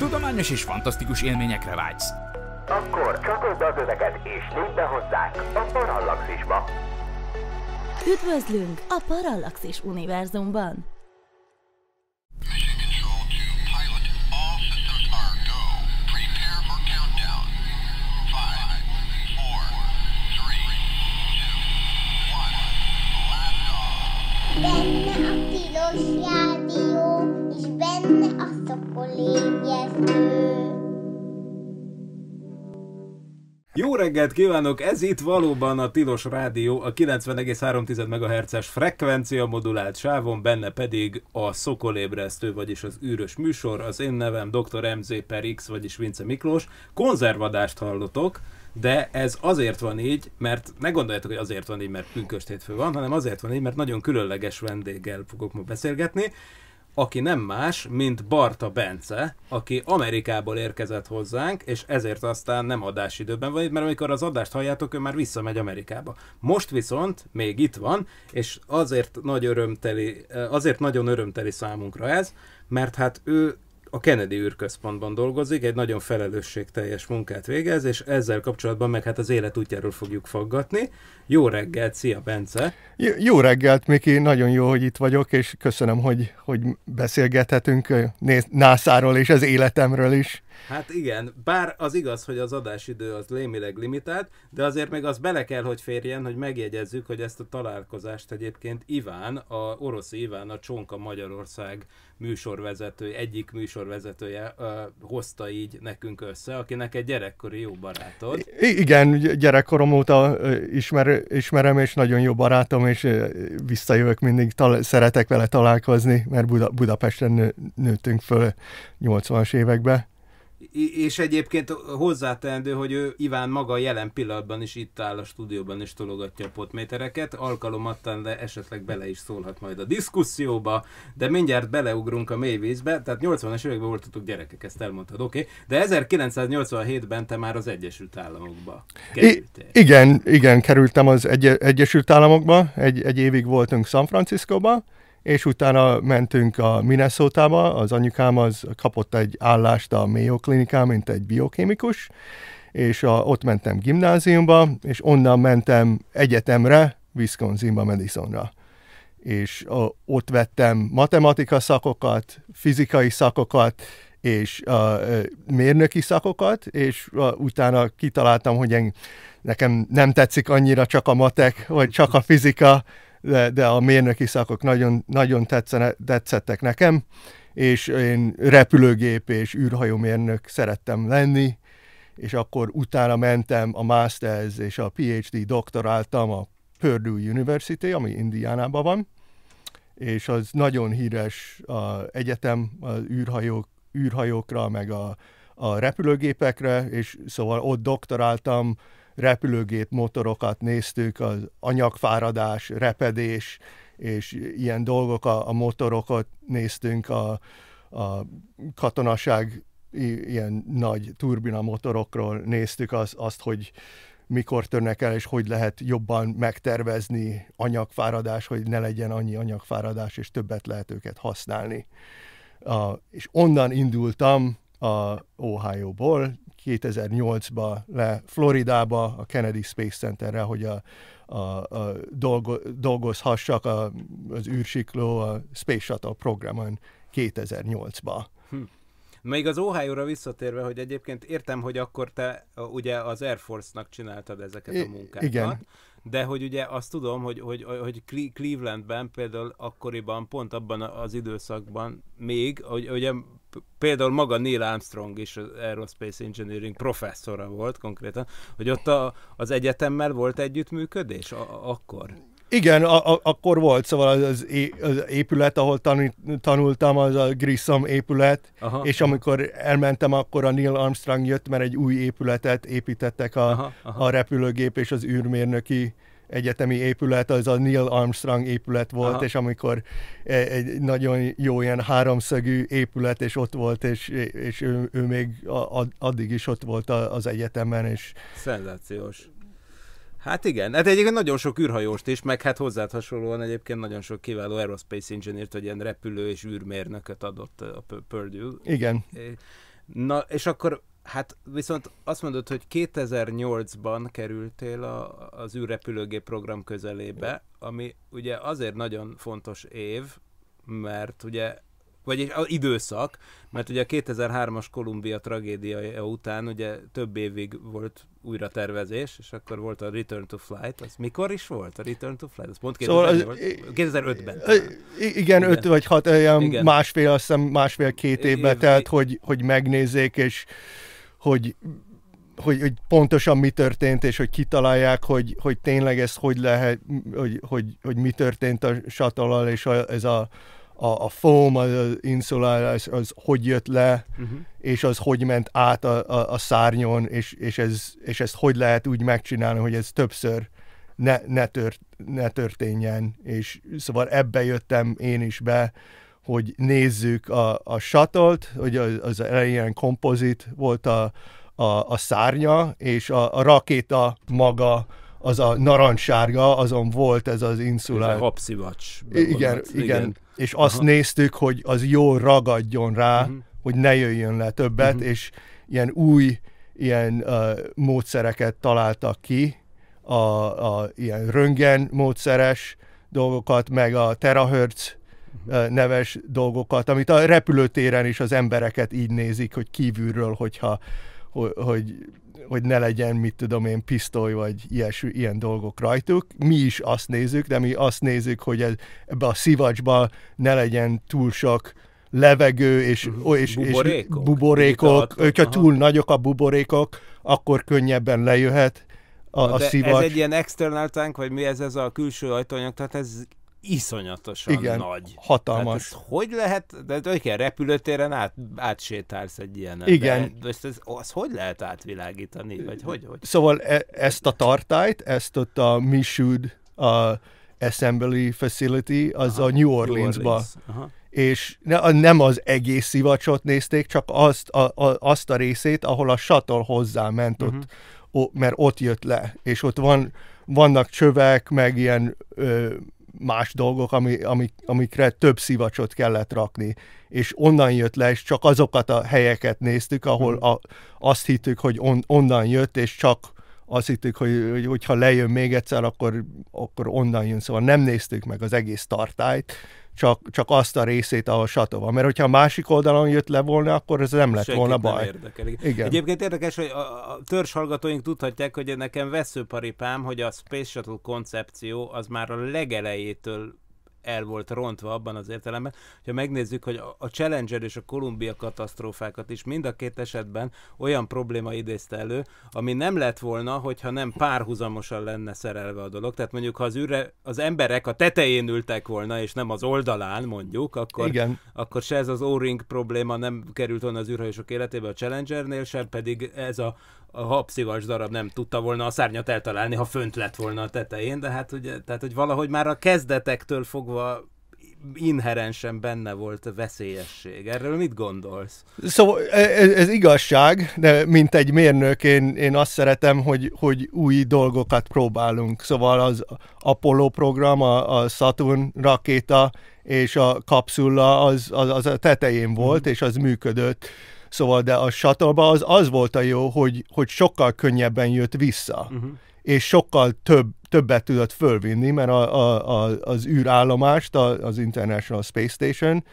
Tudományos és fantasztikus élményekre vágysz. Akkor csatold az öveket és lépj be hozzánk a Parallaxisba! Üdvözlünk a Parallaxis univerzumban! Jó reggelt kívánok! Ez itt valóban a Tilos Rádió, a 90,3 MHz-es frekvencia modulált sávon, benne pedig a szokolébresztő, vagyis az űrös műsor. Az én nevem Dr. MZ per X, vagyis Vince Miklós. Konzervadást hallotok, de ez azért van így, mert ne gondoljátok, hogy azért van így, mert pünköst hétfő van, hanem azért van így, mert nagyon különleges vendéggel fogok ma beszélgetni aki nem más, mint Barta Bence, aki Amerikából érkezett hozzánk, és ezért aztán nem adásidőben van itt, mert amikor az adást halljátok, ő már visszamegy Amerikába. Most viszont még itt van, és azért, nagy örömteli, eh, azért nagyon örömteli számunkra ez, mert hát ő a Kennedy űrközpontban dolgozik, egy nagyon felelősségteljes munkát végez, és ezzel kapcsolatban meg hát az élet útjáról fogjuk faggatni. Jó reggelt, szia Bence! J- jó reggelt, Miki, nagyon jó, hogy itt vagyok, és köszönöm, hogy, hogy beszélgethetünk nászáról és az életemről is. Hát igen, bár az igaz, hogy az adásidő az lémileg limitált, de azért még az bele kell, hogy férjen, hogy megjegyezzük, hogy ezt a találkozást egyébként Iván, a orosz Iván, a Csonka Magyarország műsorvezető, egyik műsorvezetője ö, hozta így nekünk össze, akinek egy gyerekkori jó barátod. I- igen, gyerekkorom óta ismer, ismerem, és nagyon jó barátom, és visszajövök mindig, tal- szeretek vele találkozni, mert Buda- Budapesten nő- nőttünk föl 80-as években. És egyébként hozzátendő, hogy ő Iván maga jelen pillanatban is itt áll a stúdióban és tologatja a potmétereket, alkalomattal de esetleg bele is szólhat majd a diszkuszióba, de mindjárt beleugrunk a mélyvízbe, tehát 80-as években voltatok gyerekek, ezt elmondtad, oké, okay. de 1987-ben te már az Egyesült Államokba kerültél. I- igen, igen, kerültem az egy- Egyesült Államokba, egy, egy évig voltunk San Franciscóban, és utána mentünk a minnesota az anyukám az kapott egy állást a Mayo Klinikán, mint egy biokémikus, és a, ott mentem gimnáziumba, és onnan mentem egyetemre, Wisconsinba, Madisonra. És a, ott vettem matematika szakokat, fizikai szakokat, és a, mérnöki szakokat, és a, utána kitaláltam, hogy en, nekem nem tetszik annyira csak a matek, vagy csak a fizika, de, de a mérnöki szakok nagyon, nagyon tetszene, tetszettek nekem, és én repülőgép és űrhajómérnök szerettem lenni, és akkor utána mentem a Masters és a PhD doktoráltam a Purdue University, ami Indiánában van, és az nagyon híres a egyetem az űrhajók, űrhajókra, meg a, a repülőgépekre, és szóval ott doktoráltam repülőgép motorokat néztük, az anyagfáradás, repedés, és ilyen dolgok, a, a motorokat néztünk, a, a katonaság ilyen nagy turbina motorokról néztük az, azt, hogy mikor törnek el, és hogy lehet jobban megtervezni anyagfáradás, hogy ne legyen annyi anyagfáradás, és többet lehet őket használni. A, és onnan indultam a Ohio-ból, 2008-ba le Floridába a Kennedy Space Centerre, hogy a, a, a dolgo, dolgozhassak a, az űrsikló a Space Shuttle programon 2008-ba. Hm. Még az Ohio-ra visszatérve, hogy egyébként értem, hogy akkor te ugye az Air Force-nak csináltad ezeket a munkákat. Igen. De hogy ugye azt tudom, hogy, hogy, hogy Clevelandben például akkoriban, pont abban az időszakban még, hogy ugye például maga Neil Armstrong is az Aerospace Engineering professzora volt konkrétan, hogy ott a, az egyetemmel volt együttműködés a, akkor? Igen, a, a, akkor volt, szóval az, az épület, ahol tanít, tanultam, az a Grissom épület, aha, és amikor elmentem, akkor a Neil Armstrong jött, mert egy új épületet építettek a, aha, aha. a repülőgép és az űrmérnöki egyetemi épület, az a Neil Armstrong épület volt, Aha. és amikor e, egy nagyon jó ilyen háromszögű épület, és ott volt, és, és ő, ő még addig is ott volt az egyetemen. És... Szenzációs. Hát igen, hát egyébként nagyon sok űrhajóst is, meg hát hozzád hasonlóan egyébként nagyon sok kiváló aerospace engineert, hogy ilyen repülő és űrmérnököt adott e, a Purdue. Igen. E, na, és akkor Hát viszont azt mondod, hogy 2008-ban kerültél a, az űrrepülőgép program közelébe, ami ugye azért nagyon fontos év, mert ugye vagy egy időszak, mert ugye a 2003-as Kolumbia tragédiája után ugye több évig volt újra tervezés, és akkor volt a Return to Flight, az mikor is volt a Return to Flight? Az pont szóval, 2005-ben. Igen, igen, 5 vagy 6, olyan igen. másfél, azt hiszem másfél-két évbe telt, hogy, hogy megnézzék, és hogy hogy, hogy pontosan mi történt, és hogy kitalálják, hogy, hogy tényleg ez hogy lehet, hogy, hogy, hogy mi történt a satalal, és a, ez a, a, a foam, az, az insulálás, az hogy jött le, uh-huh. és az hogy ment át a, a, a szárnyon, és, és, ez, és ezt hogy lehet úgy megcsinálni, hogy ez többször ne, ne, tört, ne történjen. És szóval ebbe jöttem én is be, hogy nézzük a, a shuttle hogy az, az elején kompozit volt a, a, a szárnya, és a, a rakéta maga az a narancssárga, azon volt ez az inszulár. Ez a hapszivacs. Igen, igen, igen és azt Aha. néztük, hogy az jó ragadjon rá, uh-huh. hogy ne jöjjön le többet, uh-huh. és ilyen új ilyen uh, módszereket találtak ki, a, a ilyen röngen módszeres dolgokat, meg a terahertz uh-huh. Mhm. uh, neves dolgokat, amit a repülőtéren is az embereket így nézik, hogy kívülről, hogyha hogy, hogy hogy ne legyen, mit tudom én, pisztoly vagy ilyes, ilyen dolgok rajtuk. Mi is azt nézzük, de mi azt nézzük, hogy ez, ebbe a szivacsba ne legyen túl sok levegő és, mhm. és, buborékok, és buborékok hogyha túl nagyok a buborékok, akkor könnyebben lejöhet a, Na a szivacs. Ez egy ilyen external tank, vagy mi ez, ez a külső ajtóanyag, tehát ez iszonyatosan Igen, nagy. hatalmas. Hát hogy lehet, de hogy hát kell repülőtéren át, átsétálsz egy ilyen. Igen. De ezt, ez, az hogy lehet átvilágítani? Vagy hogy, hogy? Szóval e- ezt a tartályt, ezt ott a Michoud a Assembly Facility, az Aha, a New New Orleans. Aha. És ne, nem az egész szivacsot nézték, csak azt a, a, azt a részét, ahol a shuttle ment, uh-huh. ott, mhm. o, mert ott jött le, és ott van vannak csövek, meg ilyen ö, más dolgok, ami, amik, amikre több szivacsot kellett rakni. És onnan jött le, és csak azokat a helyeket néztük, ahol hmm. a, azt hittük, hogy on, onnan jött, és csak azt hittük, hogy, hogy, hogyha lejön még egyszer, akkor, akkor onnan jön. Szóval nem néztük meg az egész tartályt, csak, csak azt a részét, ahol satova. Mert hogyha a másik oldalon jött le volna, akkor ez nem lett Senkit volna baj. Nem érdekel. Igen. Egyébként érdekes, hogy a, a törzs hallgatóink tudhatják, hogy nekem veszőparipám, hogy a Space Shuttle koncepció az már a legelejétől el volt rontva abban az értelemben, hogyha megnézzük, hogy a Challenger és a Columbia katasztrófákat is mind a két esetben olyan probléma idézte elő, ami nem lett volna, hogyha nem párhuzamosan lenne szerelve a dolog. Tehát mondjuk, ha az, űre, az emberek a tetején ültek volna, és nem az oldalán mondjuk, akkor, Igen. akkor se ez az O-ring probléma nem került volna az űrhajósok életébe a Challengernél, sem pedig ez a a hapszivas darab nem tudta volna a szárnyat eltalálni, ha fönt lett volna a tetején, de hát ugye, tehát, hogy valahogy már a kezdetektől fogva inherensen benne volt a veszélyesség. Erről mit gondolsz? Szóval ez, e, ez igazság, de mint egy mérnök én, én azt szeretem, hogy, hogy új dolgokat próbálunk. Szóval az Apollo program, a, a Saturn rakéta és a kapszula az, az, az a tetején volt, mm. és az működött. Szóval, de a shuttle az az volt a jó, hogy, hogy sokkal könnyebben jött vissza, uh-huh. és sokkal több, többet tudott fölvinni, mert a, a, a, az űrállomást, a, az International Space Station,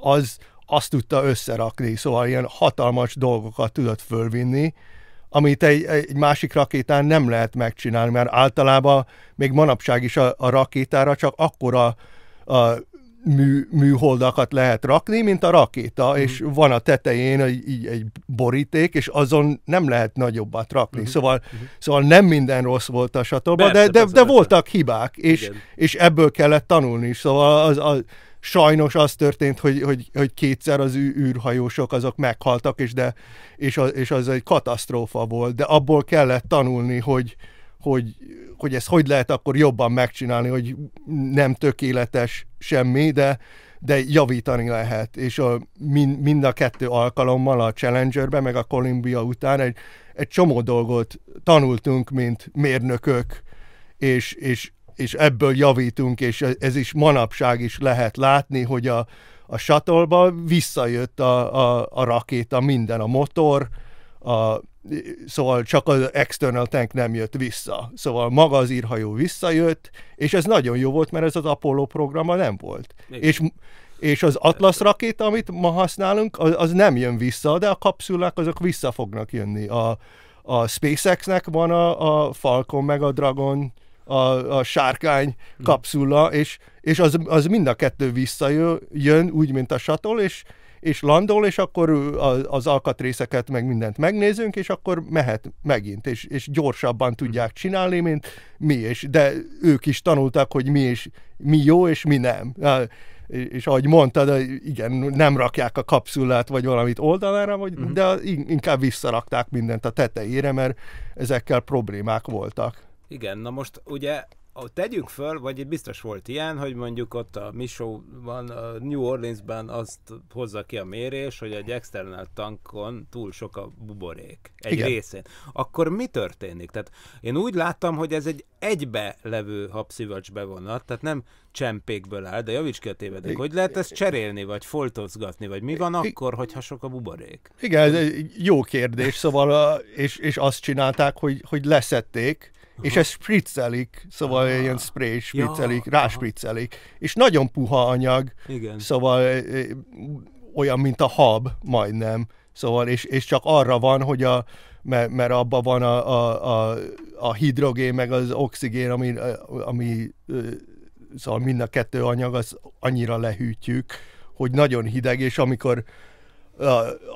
az azt tudta összerakni, szóval ilyen hatalmas dolgokat tudott fölvinni, amit egy, egy másik rakétán nem lehet megcsinálni, mert általában még manapság is a, a rakétára csak akkora a mű, műholdakat lehet rakni, mint a rakéta, mm. és van a tetején egy, egy boríték, és azon nem lehet nagyobbat rakni. Mm. Szóval, mm. szóval nem minden rossz volt a satóban, de, de, de voltak hibák, és, és ebből kellett tanulni. Szóval az, az, sajnos az történt, hogy, hogy, hogy kétszer az űrhajósok azok meghaltak, és, de, és, az, és az egy katasztrófa volt, de abból kellett tanulni, hogy, hogy, hogy ezt hogy lehet akkor jobban megcsinálni, hogy nem tökéletes semmi, de, de javítani lehet. És a, mind, mind a kettő alkalommal a Challengerbe, meg a Columbia után egy, egy csomó dolgot tanultunk, mint mérnökök, és, és, és ebből javítunk, és ez is manapság is lehet látni, hogy a, a shuttle visszajött a, a, a rakéta minden, a motor, a, szóval csak az external tank nem jött vissza. Szóval maga az írhajó visszajött, és ez nagyon jó volt, mert ez az Apollo programa nem volt. És, és az Atlas rakéta, amit ma használunk, az, az nem jön vissza, de a kapszulák azok vissza fognak jönni. A, a SpaceX-nek van a, a Falcon meg a Dragon a, a sárkány kapszula, és, és az, az mind a kettő visszajön, jön, úgy, mint a Shuttle és és landol, és akkor az, alkatrészeket meg mindent megnézünk, és akkor mehet megint, és, és gyorsabban tudják csinálni, mint mi, és de ők is tanultak, hogy mi, is, mi jó, és mi nem és ahogy mondtad, igen, nem rakják a kapszulát vagy valamit oldalára, vagy, uh-huh. de inkább visszarakták mindent a tetejére, mert ezekkel problémák voltak. Igen, na most ugye tegyünk föl, vagy biztos volt ilyen, hogy mondjuk ott a Misóban, a New Orleansban azt hozza ki a mérés, hogy egy external tankon túl sok a buborék egy Igen. részén. Akkor mi történik? Tehát én úgy láttam, hogy ez egy egybe levő habszivacs bevonat, tehát nem csempékből áll, de javíts ki a tévedek, hogy lehet ezt cserélni, vagy foltozgatni, vagy mi van akkor, hogyha sok a buborék? Igen, ez egy jó kérdés, szóval és, és azt csinálták, hogy, hogy leszették, és ezt spriccelik, szóval ah. ilyen spray spriccelik, ja, ráspriccelik, és nagyon puha anyag, Igen. szóval eh, eh, olyan, mint a hab, majdnem, szóval, és, és csak arra van, hogy a, mert, mert abban van a, a, a, a hidrogén, meg az oxigén, ami, eh, ami szóval mind a kettő anyag, az annyira lehűtjük, hogy nagyon hideg, és amikor a,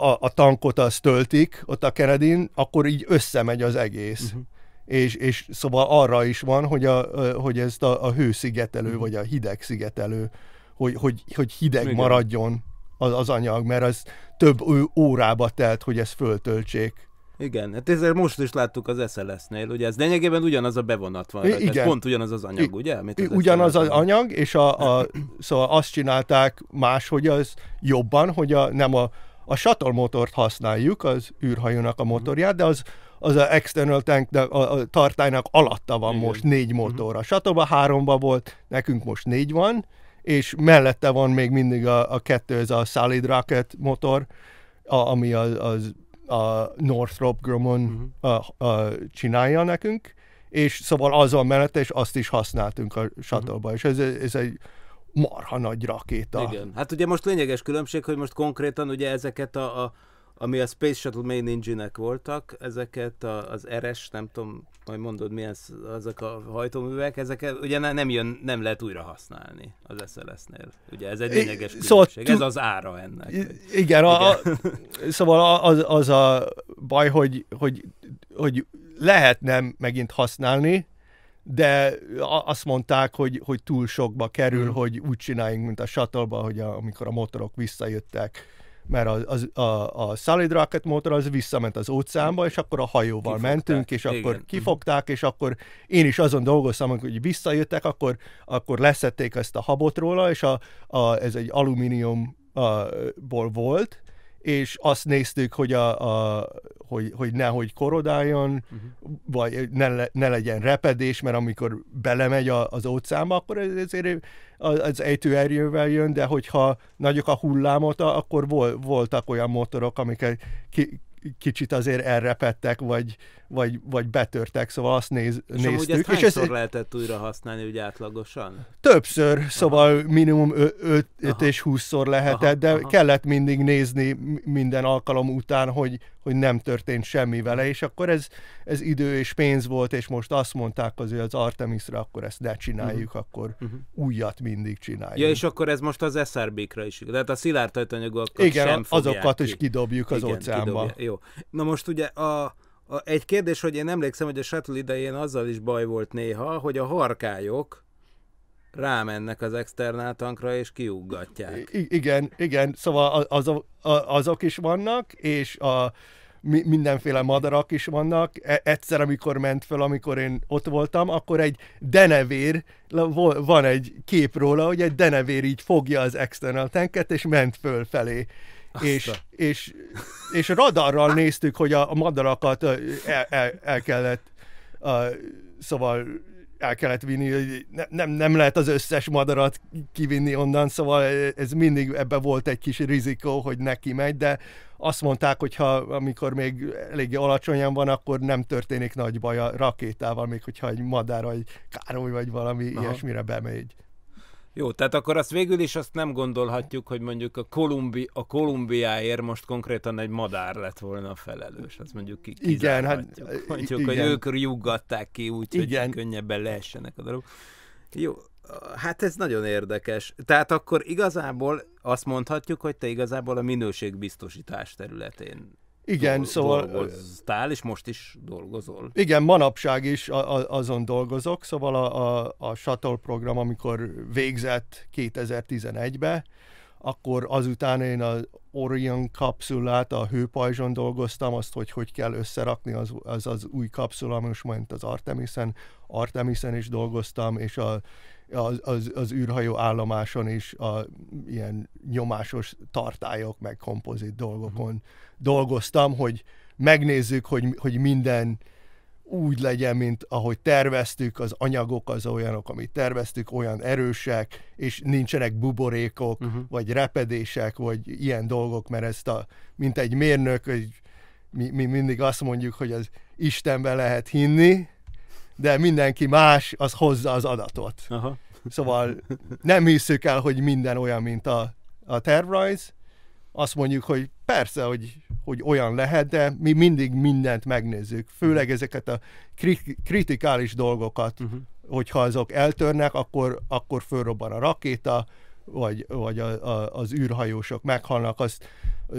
a, a tankot azt töltik ott a keredin, akkor így összemegy az egész. Uh-huh és, és szóval arra is van, hogy, a, hogy ezt a, a hőszigetelő, mhm. vagy a hideg szigetelő, hogy, hogy, hogy hideg Igen. maradjon az, az anyag, mert az több órába telt, hogy ezt föltöltsék. Igen, hát ezért most is láttuk az SLS-nél, ugye ez lényegében ugyanaz a bevonat van, Igen. Ez pont ugyanaz az anyag, I, ugye? Amit az ugyanaz az anyag, és a, a, szóval azt csinálták más, hogy az jobban, hogy a, nem a, a shuttle motort használjuk, az űrhajónak a motorját, de az az a external tank de a, a tartálynak alatta van Igen. most négy mhm. motorra. Uh-huh. Satoba háromba volt, nekünk most négy van, és mellette van még mindig a, a kettő, ez a Solid Rocket motor, a, ami az, az a Northrop Grumman uh-huh. a, a, csinálja nekünk, és szóval az van mellette, és azt is használtunk a shuttle mhm. uh-huh. és ez, ez egy marha nagy rakéta. Igen, hát ugye most lényeges különbség, hogy most konkrétan ugye ezeket a, a ami a Space Shuttle Main engine voltak, ezeket a, az RS, nem tudom, majd mondod mi ez, azok a hajtóművek, ezeket ugye nem, jön, nem lehet újra használni az SLS-nél. Ugye ez egy lényeges különbség, szóval ez az ára ennek. Igen, igen. A, a, szóval az, az, a baj, hogy, hogy, hogy lehet nem megint használni, de azt mondták, hogy, hogy túl sokba kerül, mm. hogy úgy csináljunk, mint a shuttle hogy a, amikor a motorok visszajöttek, mert az, a, a, a solid rocket motor az visszament az óceánba, és akkor a hajóval kifogták. mentünk, és Igen. akkor kifogták, és akkor én is azon dolgoztam, hogy visszajöttek, akkor, akkor leszették ezt a habot róla, és a, a, ez egy alumíniumból volt, és azt néztük, hogy, a, a, hogy, hogy nehogy korodáljon, uh-huh. vagy ne, ne legyen repedés, mert amikor belemegy a, az óceánba, akkor ezért az ejtőerjővel jön, de hogyha nagyok a hullámot, akkor vol, voltak olyan motorok, amiket ki, kicsit azért elrepettek, vagy, vagy, vagy betörtek, szóval azt néz, és néztük. Ezt és ezt lehetett újra használni úgy átlagosan? Többször, szóval aha. minimum 5 és 20-szor lehetett, aha, de aha. kellett mindig nézni minden alkalom után, hogy, hogy nem történt semmi vele, és akkor ez, ez idő és pénz volt, és most azt mondták azért az Artemisra, akkor ezt ne csináljuk, uh-huh. akkor uh-huh. újat mindig csináljuk. Ja, és akkor ez most az SRB-kra is, tehát a szilárd Igen, sem azokat ki. is kidobjuk az Igen, óceánba. Kidobja. Jó. Na most ugye a, a, egy kérdés, hogy én emlékszem, hogy a shuttle idején azzal is baj volt néha, hogy a harkályok, rámennek az externál tankra, és kiuggatják. I- igen, igen, szóval az, azok is vannak, és a mindenféle madarak is vannak. E-, egyszer, amikor ment fel, amikor én ott voltam, akkor egy denevér, van egy kép róla, hogy egy denevér így fogja az external tanket, és ment föl felé. És, és, és radarral néztük, hogy a madarakat el, el, el kellett, uh, szóval el kellett vinni, hogy ne, nem, nem lehet az összes madarat kivinni onnan, szóval ez mindig ebbe volt egy kis rizikó, hogy neki megy, de azt mondták, hogy ha amikor még eléggé alacsonyan van, akkor nem történik nagy baj a rakétával, még hogyha egy madár, vagy károly, vagy valami Aha. ilyesmire bemegy. Jó, tehát akkor azt végül is azt nem gondolhatjuk, hogy mondjuk a, Kolumbi, a Kolumbiáért most konkrétan egy madár lett volna a felelős. Azt mondjuk ki Igen, hát, Mondjuk, igen. hogy ők rúgatták ki úgyhogy könnyebben leessenek a dolgok. Jó, hát ez nagyon érdekes. Tehát akkor igazából azt mondhatjuk, hogy te igazából a minőségbiztosítás területén igen, do- szóval... Dolgoztál, és most is dolgozol. Igen, manapság is a- a- azon dolgozok, szóval a, a, a Shuttle program, amikor végzett 2011-be, akkor azután én az Orion kapszulát, a hőpajzson dolgoztam, azt, hogy hogy kell összerakni az az, az új kapszula, most majd az Artemisen, Artemisen is dolgoztam, és a az, az, az űrhajó állomáson is a ilyen nyomásos tartályok, meg kompozit dolgokon dolgoztam, hogy megnézzük, hogy, hogy minden úgy legyen, mint ahogy terveztük, az anyagok az olyanok, amit terveztük, olyan erősek, és nincsenek buborékok, uh-huh. vagy repedések, vagy ilyen dolgok, mert ezt a, mint egy mérnök, hogy mi, mi mindig azt mondjuk, hogy az Istenbe lehet hinni, de mindenki más, az hozza az adatot. Aha. Szóval nem hiszük el, hogy minden olyan, mint a, a tervrajz. Azt mondjuk, hogy persze, hogy, hogy olyan lehet, de mi mindig mindent megnézzük. Főleg ezeket a kri- kritikális dolgokat, uh-huh. hogyha azok eltörnek, akkor, akkor fölrobban a rakéta, vagy, vagy a, a, az űrhajósok meghalnak, azt,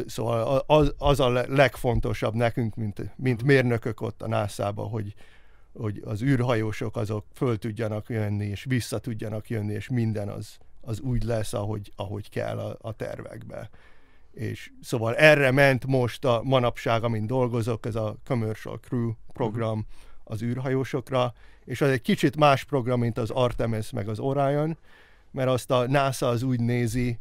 szóval az, az a legfontosabb nekünk, mint, mint mérnökök ott a NASA-ban, hogy, hogy az űrhajósok azok föl tudjanak jönni, és vissza tudjanak jönni, és minden az, az úgy lesz, ahogy, ahogy kell a, a tervekbe. És szóval erre ment most a manapság, amin dolgozok, ez a Commercial Crew program mhm. az űrhajósokra, és az egy kicsit más program, mint az Artemis meg az Orion, mert azt a NASA az úgy nézi,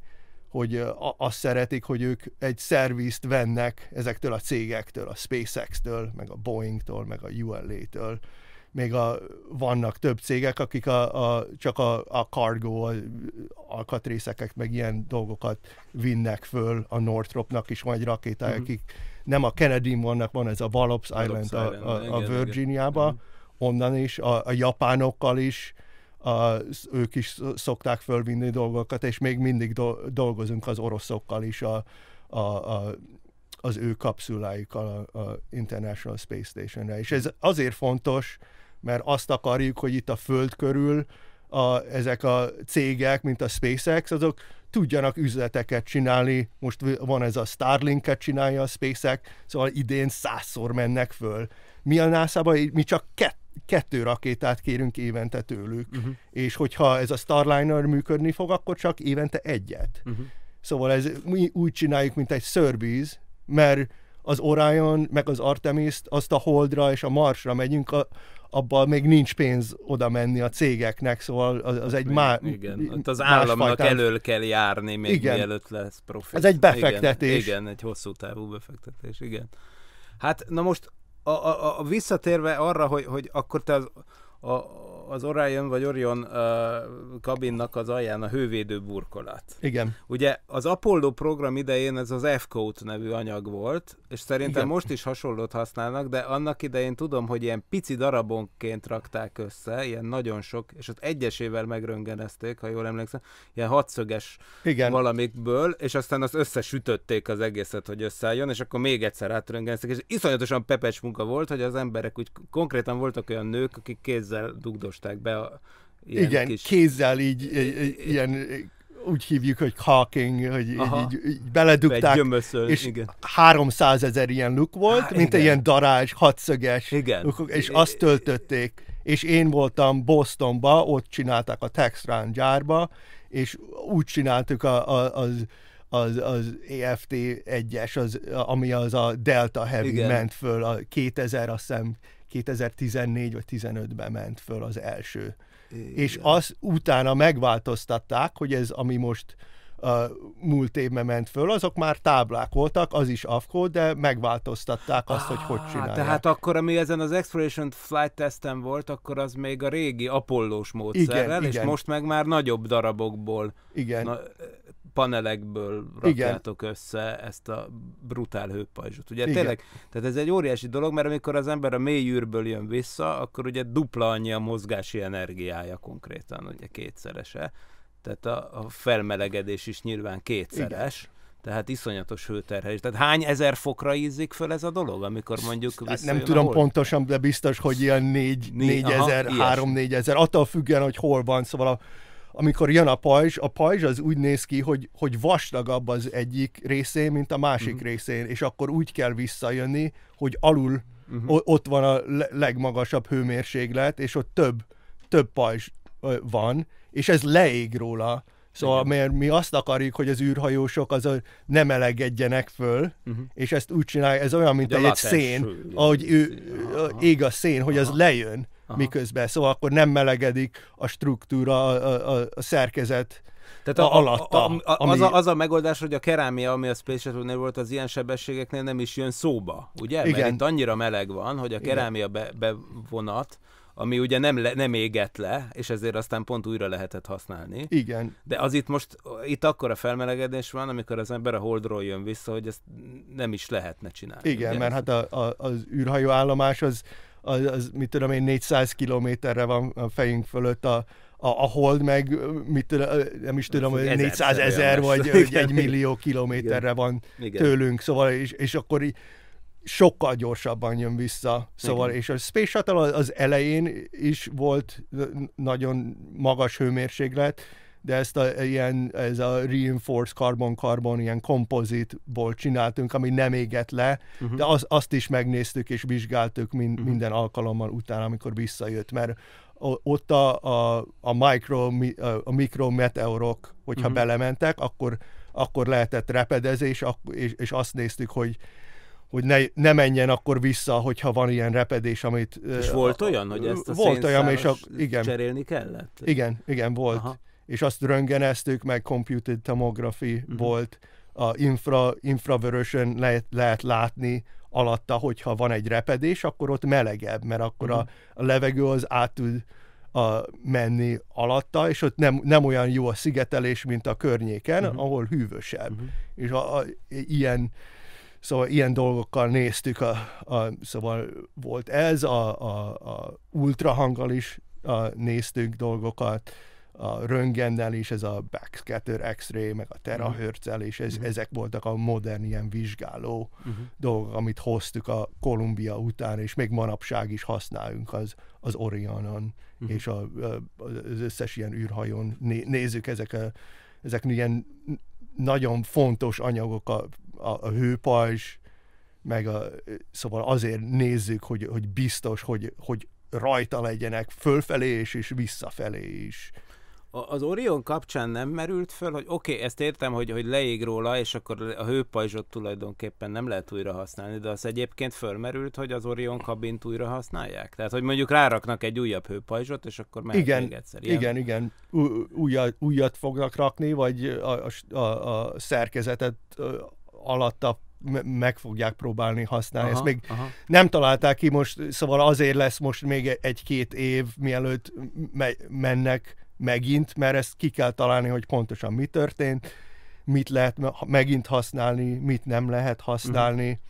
hogy azt szeretik, hogy ők egy szervizt vennek ezektől a cégektől, a SpaceX-től, meg a Boeing-től, meg a ULA-től, még a, vannak több cégek, akik a, a, csak a, a cargo, a, alkatrészeket, meg ilyen dolgokat vinnek föl a Northropnak is van egy rakétája, uh-huh. Mhm. akik nem a Kennedy vannak, van ez a Wallops Island, Island a, a, a Virginiában, uh-huh. onnan is, a, a japánokkal is, a, ők is szokták fölvinni dolgokat, és még mindig do, dolgozunk az oroszokkal is a, a, a az ő kapszuláikkal a, a International Space Station-re, És ez azért fontos, mert azt akarjuk, hogy itt a föld körül a, ezek a cégek, mint a SpaceX, azok tudjanak üzleteket csinálni. Most van ez a Starlink-et csinálja a SpaceX, szóval idén százszor mennek föl. Mi a nasa mi csak kett, kettő rakétát kérünk évente tőlük, uh-huh. és hogyha ez a Starliner működni fog, akkor csak évente egyet. Uh-huh. Szóval ez mi úgy csináljuk, mint egy szörbíz, mert az Orion, meg az Artemis-t, azt a Holdra és a Marsra megyünk, a, abban még nincs pénz oda menni a cégeknek, szóval az, az egy már... Igen, hát az államnak fajtán... elől kell járni még igen. mielőtt lesz profit. Ez egy befektetés. Igen, igen egy hosszú távú befektetés, igen. Hát, na most a, a, a visszatérve arra, hogy, hogy akkor te az, a, az Orion vagy Orion uh, kabinnak az alján a hővédő burkolat. Igen. Ugye az Apollo program idején ez az F-Coat nevű anyag volt, és szerintem Igen. most is hasonlót használnak, de annak idején tudom, hogy ilyen pici darabonként rakták össze, ilyen nagyon sok, és ott egyesével megröngenezték, ha jól emlékszem, ilyen hatszöges Igen. valamikből, és aztán azt összesütötték az egészet, hogy összeálljon, és akkor még egyszer átröngenezték, és iszonyatosan pepecs munka volt, hogy az emberek úgy konkrétan voltak olyan nők, akik kézzel dugdos mosták be. A, ilyen Igen, kis... kézzel így ilyen úgy hívjuk, hogy caking, hogy Aha. így, így, beledugták, gyömöszöl, és igen. 300 ezer ilyen luk volt, Há, mint igen. egy ilyen darázs, hatszöges igen. lukok, és azt töltötték. És én voltam Bostonba, ott csinálták a Textran gyárba, és úgy csináltuk a, a, az, az, az EFT 1-es, az, ami az a Delta Heavy igen. ment föl, a 2000 azt hiszem 2014 vagy 15 ben ment föl az első. Igen. És az utána megváltoztatták, hogy ez, ami most uh, múlt évben ment föl, azok már táblák voltak, az is AFKO, de megváltoztatták azt, ah, hogy hogy ah, csinálják. Tehát akkor, ami ezen az Exploration Flight testen volt, akkor az még a régi Apollós módszerrel, igen, és igen. most meg már nagyobb darabokból. Igen. Na, panelekből rakjátok Igen. össze ezt a brutál hőpajzsot. Ugye Igen. tényleg, tehát ez egy óriási dolog, mert amikor az ember a mély űrből jön vissza, akkor ugye dupla annyi a mozgási energiája konkrétan, ugye kétszerese. Tehát a, a felmelegedés is nyilván kétszeres. Igen. Tehát iszonyatos hőterhelés. Tehát hány ezer fokra ízzik föl ez a dolog, amikor mondjuk... Hát nem tudom pontosan, de biztos, hogy ilyen négy, négy, négy ezer, három, négy ezer, attól függően, hogy hol van, szóval a amikor jön a pajzs, a pajzs az úgy néz ki, hogy, hogy vastagabb az egyik részén, mint a másik uh-huh. részén, és akkor úgy kell visszajönni, hogy alul uh-huh. ott van a legmagasabb hőmérséklet, és ott több, több pajzs van, és ez leég róla. Szóval mert mi azt akarjuk, hogy az űrhajósok az nem melegedjenek föl, uh-huh. és ezt úgy csinálják, ez olyan, mint egy, szén, ahogy ő, ég a szén, hogy Aha. az lejön. Aha. miközben, szóval akkor nem melegedik a struktúra, a, a, a szerkezet tehát a, alatta. A, a, a, ami... az, a, az a megoldás, hogy a kerámia, ami a Space Shuttle volt, az ilyen sebességeknél nem is jön szóba, ugye? Igen. Mert itt annyira meleg van, hogy a kerámia be, bevonat, ami ugye nem, le, nem égett le, és ezért aztán pont újra lehetett használni. Igen. De az itt most, itt akkor a felmelegedés van, amikor az ember a holdról jön vissza, hogy ezt nem is lehetne csinálni. Igen, ugye? mert hát a, a, az űrhajó állomás az az, az mit tudom én, 400 kilométerre van a fejünk fölött a, a, a hold meg, mit, nem is tudom, hogy 400 ezer vagy, egy millió kilométerre igen. van igen. tőlünk, szóval és, és akkor így sokkal gyorsabban jön vissza. Szóval, igen. és a Space Shuttle az elején is volt nagyon magas hőmérséklet, de ezt a, ilyen, ez a reinforced carbon-carbon, ilyen kompozitból csináltunk, ami nem éget le, uh-huh. de az, azt is megnéztük és vizsgáltuk min, uh-huh. minden alkalommal után, amikor visszajött, mert ott a, a, a, micro, a mikrometeorok, hogyha uh-huh. belementek, akkor, akkor lehetett repedezés, és, és azt néztük, hogy hogy ne, ne menjen akkor vissza, hogyha van ilyen repedés, amit... És volt olyan, hogy ezt a volt olyan, és a, igen, cserélni kellett? Igen, igen, volt. Aha és azt röntgeneztük, meg computed tomography uh-huh. volt, a infra, infravörösön lehet, lehet látni alatta, hogyha van egy repedés, akkor ott melegebb, mert akkor uh-huh. a, mhm. a levegő az át tud a, menni alatta, és ott nem, nem olyan jó a szigetelés, mint a környéken, uh-huh. ahol hűvösebb. Uh-huh. És a, a, ilyen, szóval ilyen dolgokkal néztük, a, a, szóval volt ez, a, a, a ultrahanggal is a, néztünk dolgokat, a röntgennel is, ez a backscatter X-ray, meg a terahertzel, és ez, uh-huh. ezek voltak a modern ilyen vizsgáló uh-huh. dolgok, amit hoztuk a Kolumbia után, és még manapság is használunk az, az Orionon, uh-huh. és a, az összes ilyen űrhajón né, nézzük ezek a, ezek ilyen nagyon fontos anyagok, a, a, a hőpajzs, meg a, szóval azért nézzük, hogy, hogy biztos, hogy, hogy rajta legyenek fölfelé és, és visszafelé is az Orion kapcsán nem merült föl, hogy oké, okay, ezt értem, hogy, hogy leég róla, és akkor a hőpajzsot tulajdonképpen nem lehet újra használni, de az egyébként fölmerült, hogy az Orion kabint újra használják? Tehát, hogy mondjuk ráraknak egy újabb hőpajzsot, és akkor mehet igen, még egyszer. Ilyen? Igen, igen. Újat, újat fognak rakni, vagy a, a, a szerkezetet alatta meg fogják próbálni használni. Aha, Ezt még aha. nem találták ki most, szóval azért lesz most még egy-két év, mielőtt me- mennek megint, mert ezt ki kell találni, hogy pontosan mi történt, mit lehet megint használni, mit nem lehet használni.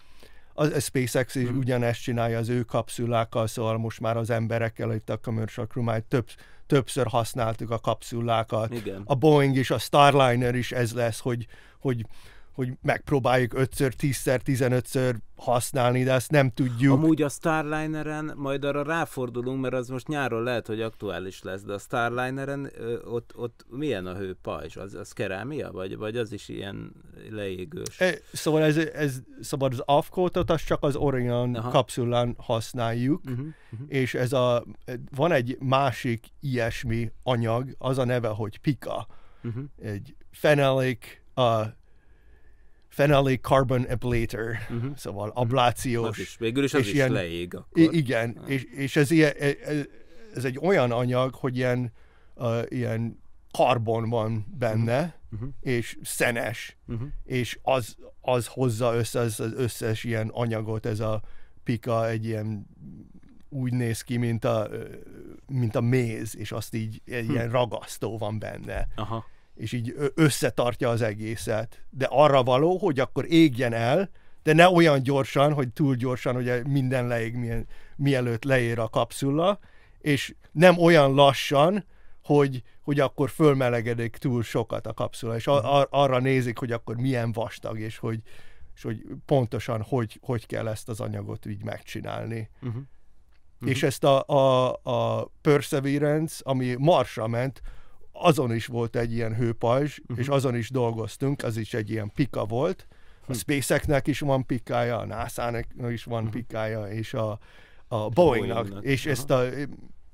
Uh-huh. Mhm. A, a SpaceX is uh-huh. ugyanezt csinálja az ő kapszulákkal, szóval most már az emberekkel itt a Commercial crew több, többször használtuk a kapszulákat. Igen. A Boeing is, a Starliner is ez lesz, hogy, hogy hogy megpróbáljuk 5-ször, 10-szer, 15-ször használni, de ezt nem tudjuk. Amúgy a Starlineren, majd arra ráfordulunk, mert az most nyáron lehet, hogy aktuális lesz, de a Starlineren ott, ott milyen a hőpajzs? Az, az kerámia, vagy, vagy az is ilyen leégős? E, szóval, ez, ez, szóval az afkótot azt csak az Orion Aha. kapszulán használjuk, uh-huh, uh-huh. és ez a, van egy másik ilyesmi anyag, az a neve, hogy pika. Uh-huh. Egy fenelik, a fenelé carbon ablator, uh-huh. szóval mhm. ablációs. is, végül is az és is ilyen, leég. Akkor. Igen, ah. és, és ez, ilyen, e- e- ez egy olyan anyag, hogy ilyen, uh, ilyen karbon van benne, uh-huh. és szenes, uh-huh. és az, az hozza össze az, az összes ilyen anyagot, ez a pika egy ilyen úgy néz ki, mint a, mint a méz, és azt így egy hmm. ilyen ragasztó van benne. Aha és így összetartja az egészet. De arra való, hogy akkor égjen el, de ne olyan gyorsan, hogy túl gyorsan, hogy minden leég, mielőtt leér a kapszula, és nem olyan lassan, hogy, hogy akkor fölmelegedik túl sokat a kapszula, és mhm. ar- arra nézik, hogy akkor milyen vastag, és hogy, és hogy pontosan hogy, hogy kell ezt az anyagot így megcsinálni. Uh-huh. Uh-huh. És mhm. ezt a, a, a Perseverance, ami Marsra ment, azon is volt egy ilyen hőpajzs, uh-huh. és azon is dolgoztunk, az is egy ilyen pika volt. A hm. SpaceX-nek is van pikája, a NASA-nek is van mhm. pikája, és a, a Boeing-nak, boeing és Aha. ezt a,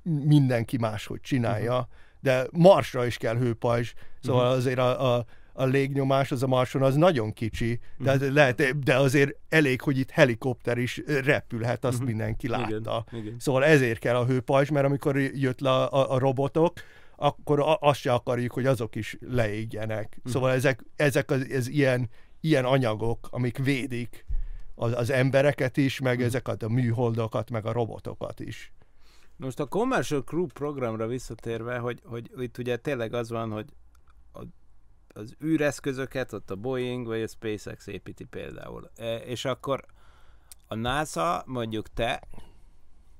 mindenki máshogy csinálja, uh-huh. de Marsra is kell hőpajzs, szóval uh-huh. azért a, a, a légnyomás az a Marson az nagyon kicsi, de, uh-huh. lehet, de azért elég, hogy itt helikopter is repülhet, azt uh-huh. mindenki látta. Igen, igen. Szóval ezért kell a hőpajzs, mert amikor jött le a, a, a robotok, akkor azt se akarjuk, hogy azok is leégjenek. Hm. Szóval ezek, ezek az ez ilyen, ilyen anyagok, amik védik az, az embereket is, meg hm. ezeket a műholdokat, meg a robotokat is. Most a Commercial Crew programra visszatérve, hogy, hogy itt ugye tényleg az van, hogy a, az űreszközöket, ott a Boeing vagy a SpaceX építi például. E, és akkor a NASA, mondjuk te,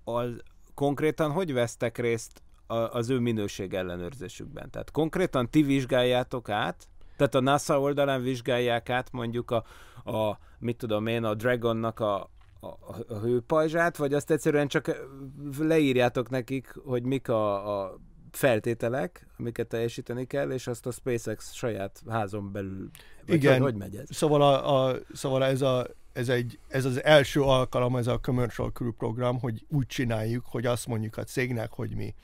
az konkrétan hogy vesztek részt a, az ő minőség ellenőrzésükben. Tehát konkrétan ti vizsgáljátok át, tehát a NASA oldalán vizsgálják át mondjuk a, a mit tudom én, a Dragonnak a, a, a hőpajzsát, vagy azt egyszerűen csak leírjátok nekik, hogy mik a, a feltételek, amiket teljesíteni kell, és azt a SpaceX saját házon belül. Vagy Igen. Hogy, hogy megy ez? Szóval, a, a, szóval ez, a, ez, egy, ez az első alkalom, ez a Commercial Crew program, hogy úgy csináljuk, hogy azt mondjuk a cégnek, hogy mi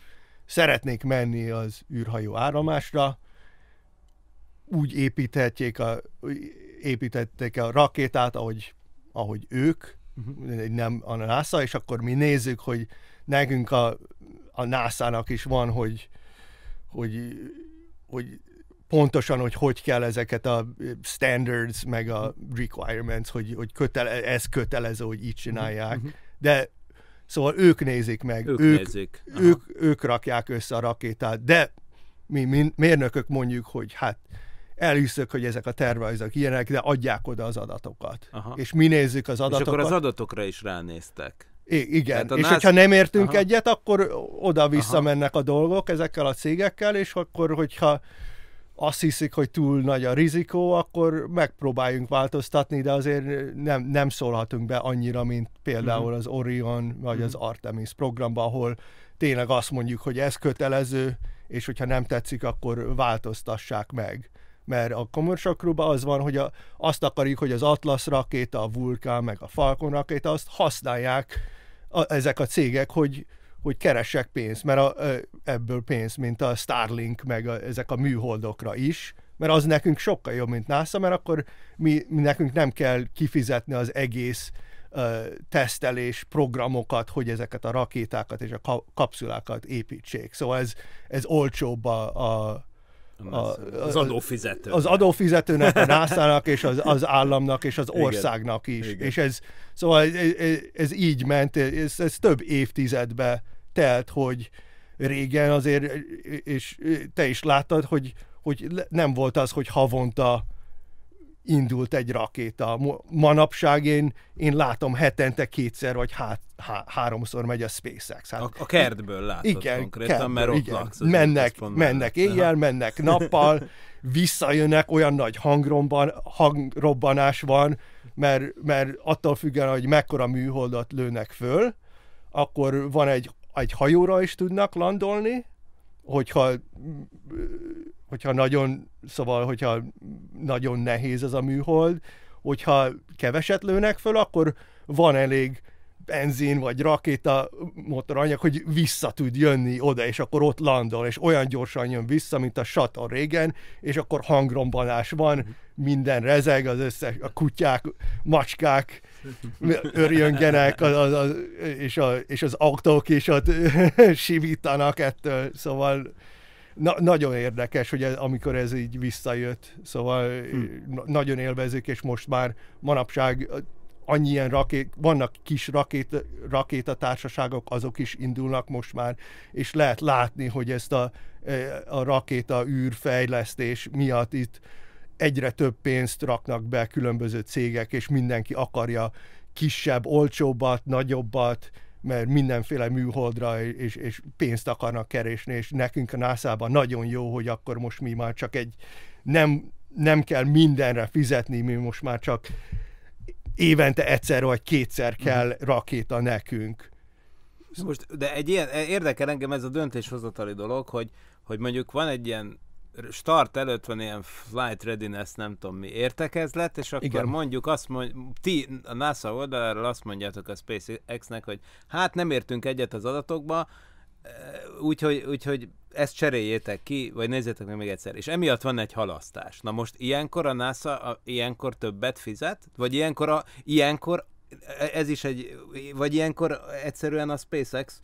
szeretnék menni az űrhajó áramásra. úgy építették a, építették a rakétát, ahogy, ahogy ők, uh-huh. nem a NASA, és akkor mi nézzük, hogy nekünk a, a NASA-nak is van, hogy, hogy, hogy pontosan, hogy hogy kell ezeket a standards, meg a requirements, hogy, hogy kötele, ez kötelező, hogy így csinálják. Uh-huh. De Szóval ők nézik meg, ők, ők, nézik. ők, ők rakják össze a rakétát, de mi, mi mérnökök mondjuk, hogy hát elhűszök, hogy ezek a tervezők ilyenek, de adják oda az adatokat. Aha. És mi nézzük az adatokat. És akkor az adatokra is ránéztek. I- igen, és hogyha nem értünk Aha. egyet, akkor oda-vissza Aha. mennek a dolgok ezekkel a cégekkel, és akkor, hogyha azt hiszik, hogy túl nagy a rizikó, akkor megpróbáljunk változtatni, de azért nem, nem szólhatunk be annyira, mint például mhm. az Orion vagy az mhm. Artemis programba, ahol tényleg azt mondjuk, hogy ez kötelező, és hogyha nem tetszik, akkor változtassák meg. Mert a Commercial crew az van, hogy a, azt akarjuk, hogy az Atlas rakéta, a Vulkán, meg a Falcon rakéta, azt használják a, ezek a cégek, hogy hogy keresek pénzt, mert a, ebből pénzt, mint a Starlink, meg a, ezek a műholdokra is, mert az nekünk sokkal jobb, mint NASA, mert akkor mi, mi nekünk nem kell kifizetni az egész ö, tesztelés programokat, hogy ezeket a rakétákat és a kapszulákat építsék. Szóval ez, ez olcsóbb a, a a, az adófizető, Az adófizetőnek, a NASA-nak, és az, az államnak, és az országnak is. Igen. És ez, szóval ez, ez így ment, ez, ez több évtizedbe telt, hogy régen azért, és te is láttad, hogy, hogy nem volt az, hogy havonta indult egy rakéta. Manapság én, én látom hetente kétszer vagy há há, háromszor megy a SpaceX. Hát, a, a kertből látod igen, konkrétan, kertből, mert ott igen. laksz. Mennek, mennek éjjel, Aha. mennek nappal, visszajönnek, olyan nagy hangromban, hangrobbanás van, mert, mert attól függően, hogy mekkora műholdat lőnek föl, akkor van egy, egy hajóra is tudnak landolni, hogyha hogyha nagyon, szóval, hogyha nagyon nehéz ez a műhold, hogyha keveset lőnek föl, akkor van elég benzin vagy rakéta motoranyag, hogy vissza tud jönni oda, és akkor ott landol, és olyan gyorsan jön vissza, mint a sata régen, és akkor hangrombanás van, minden rezeg, az összes, a kutyák, macskák örjöngenek, az, az, az, és, a, és az autók is ott sivítanak ettől, szóval na, nagyon érdekes, hogy ez, amikor ez így visszajött, szóval hmm. nagyon élvezik, és most már manapság annyi ilyen rakét, vannak kis rakét, rakétatársaságok, azok is indulnak most már, és lehet látni, hogy ezt a, e, a rakéta űrfejlesztés miatt itt egyre több pénzt raknak be különböző cégek, és mindenki akarja kisebb, olcsóbbat, nagyobbat, mert mindenféle műholdra és, és pénzt akarnak keresni, és nekünk a NASA-ban nagyon jó, hogy akkor most mi már csak egy, nem, nem kell mindenre fizetni, mi most már csak évente egyszer vagy kétszer mhm. kell uh rakéta nekünk. Most, de egy ilyen, érdekel engem ez a döntéshozatali dolog, hogy, hogy mondjuk van egy ilyen start előtt van ilyen flight readiness, nem tudom mi, értekezlet, és akkor Igen. mondjuk azt mond, ti a NASA oldaláról azt mondjátok a SpaceX-nek, hogy hát nem értünk egyet az adatokba, eh, úgyhogy, úgyhogy ezt cseréljétek ki, vagy nézzétek meg még egyszer. És emiatt van egy halasztás. Na most ilyenkor a NASA a, ilyenkor többet fizet? Vagy ilyenkor, a, ilyenkor e, ez is egy, vagy ilyenkor egyszerűen a SpaceX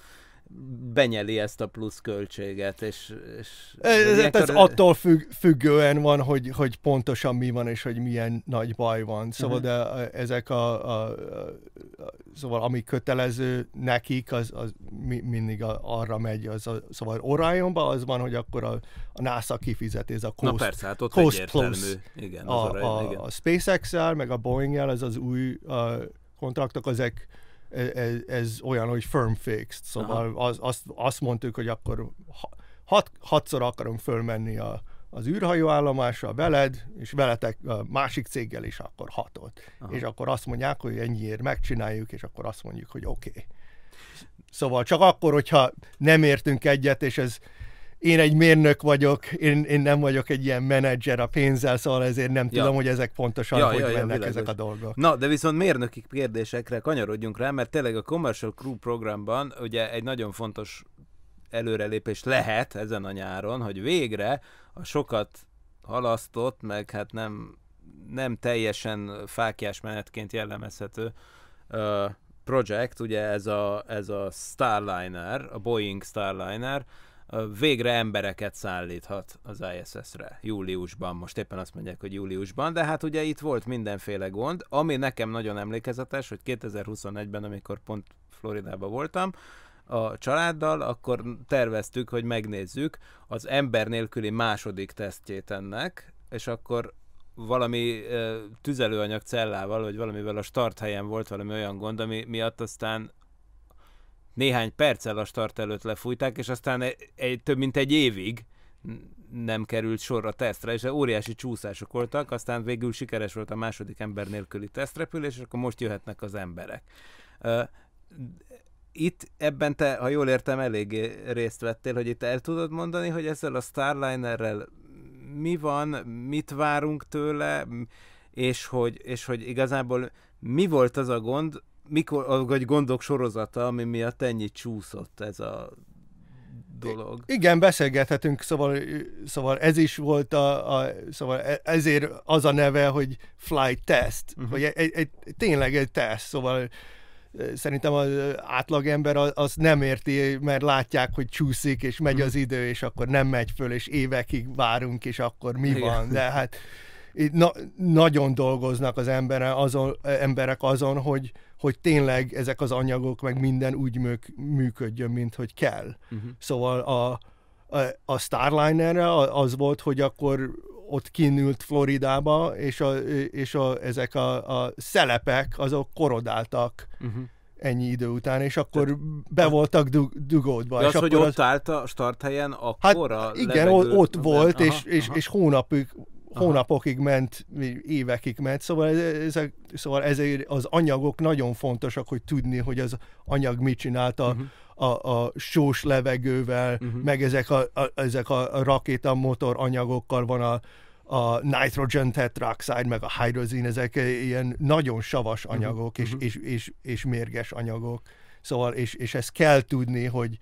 benyeli ezt a plusz költséget, és... és ez, ilyenkor... ez attól függ, függően van, hogy, hogy pontosan mi van, és hogy milyen nagy baj van. Szóval uh-huh. de eh, ezek a, a, a... Szóval ami kötelező nekik, az, az mi, mindig a, arra megy. Az a, szóval Orionban az van, hogy akkor a, a NASA kifizeti, ez a cost Na persze, hát ott cost Plus. Igen, az a, a, igen. a SpaceX-el, meg a Boeing-el, ez az új a, eh, kontraktok, ezek ez, ez olyan, hogy firm fixed. Szóval az, azt, azt mondtuk, hogy akkor hat, hatszor akarunk fölmenni a, az űrhajóállomásra veled, és veletek a másik céggel is akkor hatot. Aha. És akkor azt mondják, hogy ennyiért megcsináljuk, és akkor azt mondjuk, hogy oké. Okay. Szóval csak akkor, hogyha nem értünk egyet, és ez én egy mérnök vagyok, én, én nem vagyok egy ilyen menedzser a pénzzel, szóval ezért nem ja. tudom, hogy ezek pontosan ja, hogy ja, mennek ja, ezek a dolgok. Na, de viszont mérnöki kérdésekre kanyarodjunk rá, mert tényleg a Commercial Crew programban ugye egy nagyon fontos előrelépés lehet ezen a nyáron, hogy végre a sokat halasztott, meg hát nem, nem teljesen fákjás menetként jellemezhető uh, projekt, ugye ez a, ez a Starliner, a Boeing Starliner, végre embereket szállíthat az ISS-re júliusban. Most éppen azt mondják, hogy júliusban, de hát ugye itt volt mindenféle gond, ami nekem nagyon emlékezetes, hogy 2021-ben, amikor pont Floridában voltam, a családdal, akkor terveztük, hogy megnézzük az ember nélküli második tesztjét ennek, és akkor valami tüzelőanyag cellával, vagy valamivel a start helyen volt valami olyan gond, ami miatt aztán néhány perccel a start előtt lefújták, és aztán egy, egy, több mint egy évig nem került sor a tesztre, és óriási csúszások voltak, aztán végül sikeres volt a második ember nélküli tesztrepülés, és akkor most jöhetnek az emberek. itt ebben te, ha jól értem, elég részt vettél, hogy itt el tudod mondani, hogy ezzel a Starlinerrel mi van, mit várunk tőle, és hogy, és hogy igazából mi volt az a gond, mikor, vagy gondok sorozata, ami miatt ennyit csúszott ez a dolog. Igen, beszélgethetünk, szóval, szóval ez is volt a, a, szóval e, ezért az a neve, hogy fly test, uh-huh. vagy egy, egy, tényleg egy teszt, szóval e, szerintem az átlagember azt nem érti, mert látják, hogy csúszik, és megy mhm. az idő, és akkor nem megy föl, és évekig várunk, és akkor mi Igen. van, de hát na, nagyon dolgoznak az emberek azon, emberek azon, hogy, hogy tényleg ezek az anyagok, meg minden úgy működjön, mint hogy kell. Uh-huh. Szóval a, a, a Starlinerre az volt, hogy akkor ott kinült Floridába, és, a, és a, ezek a, a szelepek azok korodáltak uh-huh. ennyi idő után, és akkor Te, be voltak dug, dugódba. De és az, akkor hogy ott az... állt a starthelyen, hát akkor hát, a Igen, levegő... ott volt, és, és, Aha. és hónapig hónapokig ment, évekig ment, szóval, ezek, szóval ezért az anyagok nagyon fontosak, hogy tudni, hogy az anyag mit csinálta uh-huh. Mhm. a, a sós levegővel, uh-huh. meg ezek a, a, ezek a rakétamotor anyagokkal van a, a nitrogen tetraxide, meg a hydrazine, ezek ilyen nagyon savas mhm. anyagok, uh-huh. és, és, és, és mérges anyagok. Szóval, és, és ezt kell tudni, hogy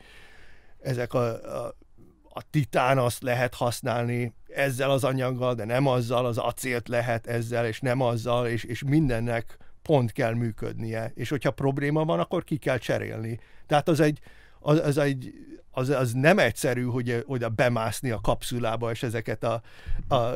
ezek a, a a titán azt lehet használni ezzel az anyaggal, de nem azzal, az acélt lehet ezzel, és nem azzal, és, és mindennek pont kell működnie. És hogyha probléma van, akkor ki kell cserélni. Tehát az egy, az, az, egy, az, az nem egyszerű, hogy oda bemászni a kapszulába, és ezeket a, a,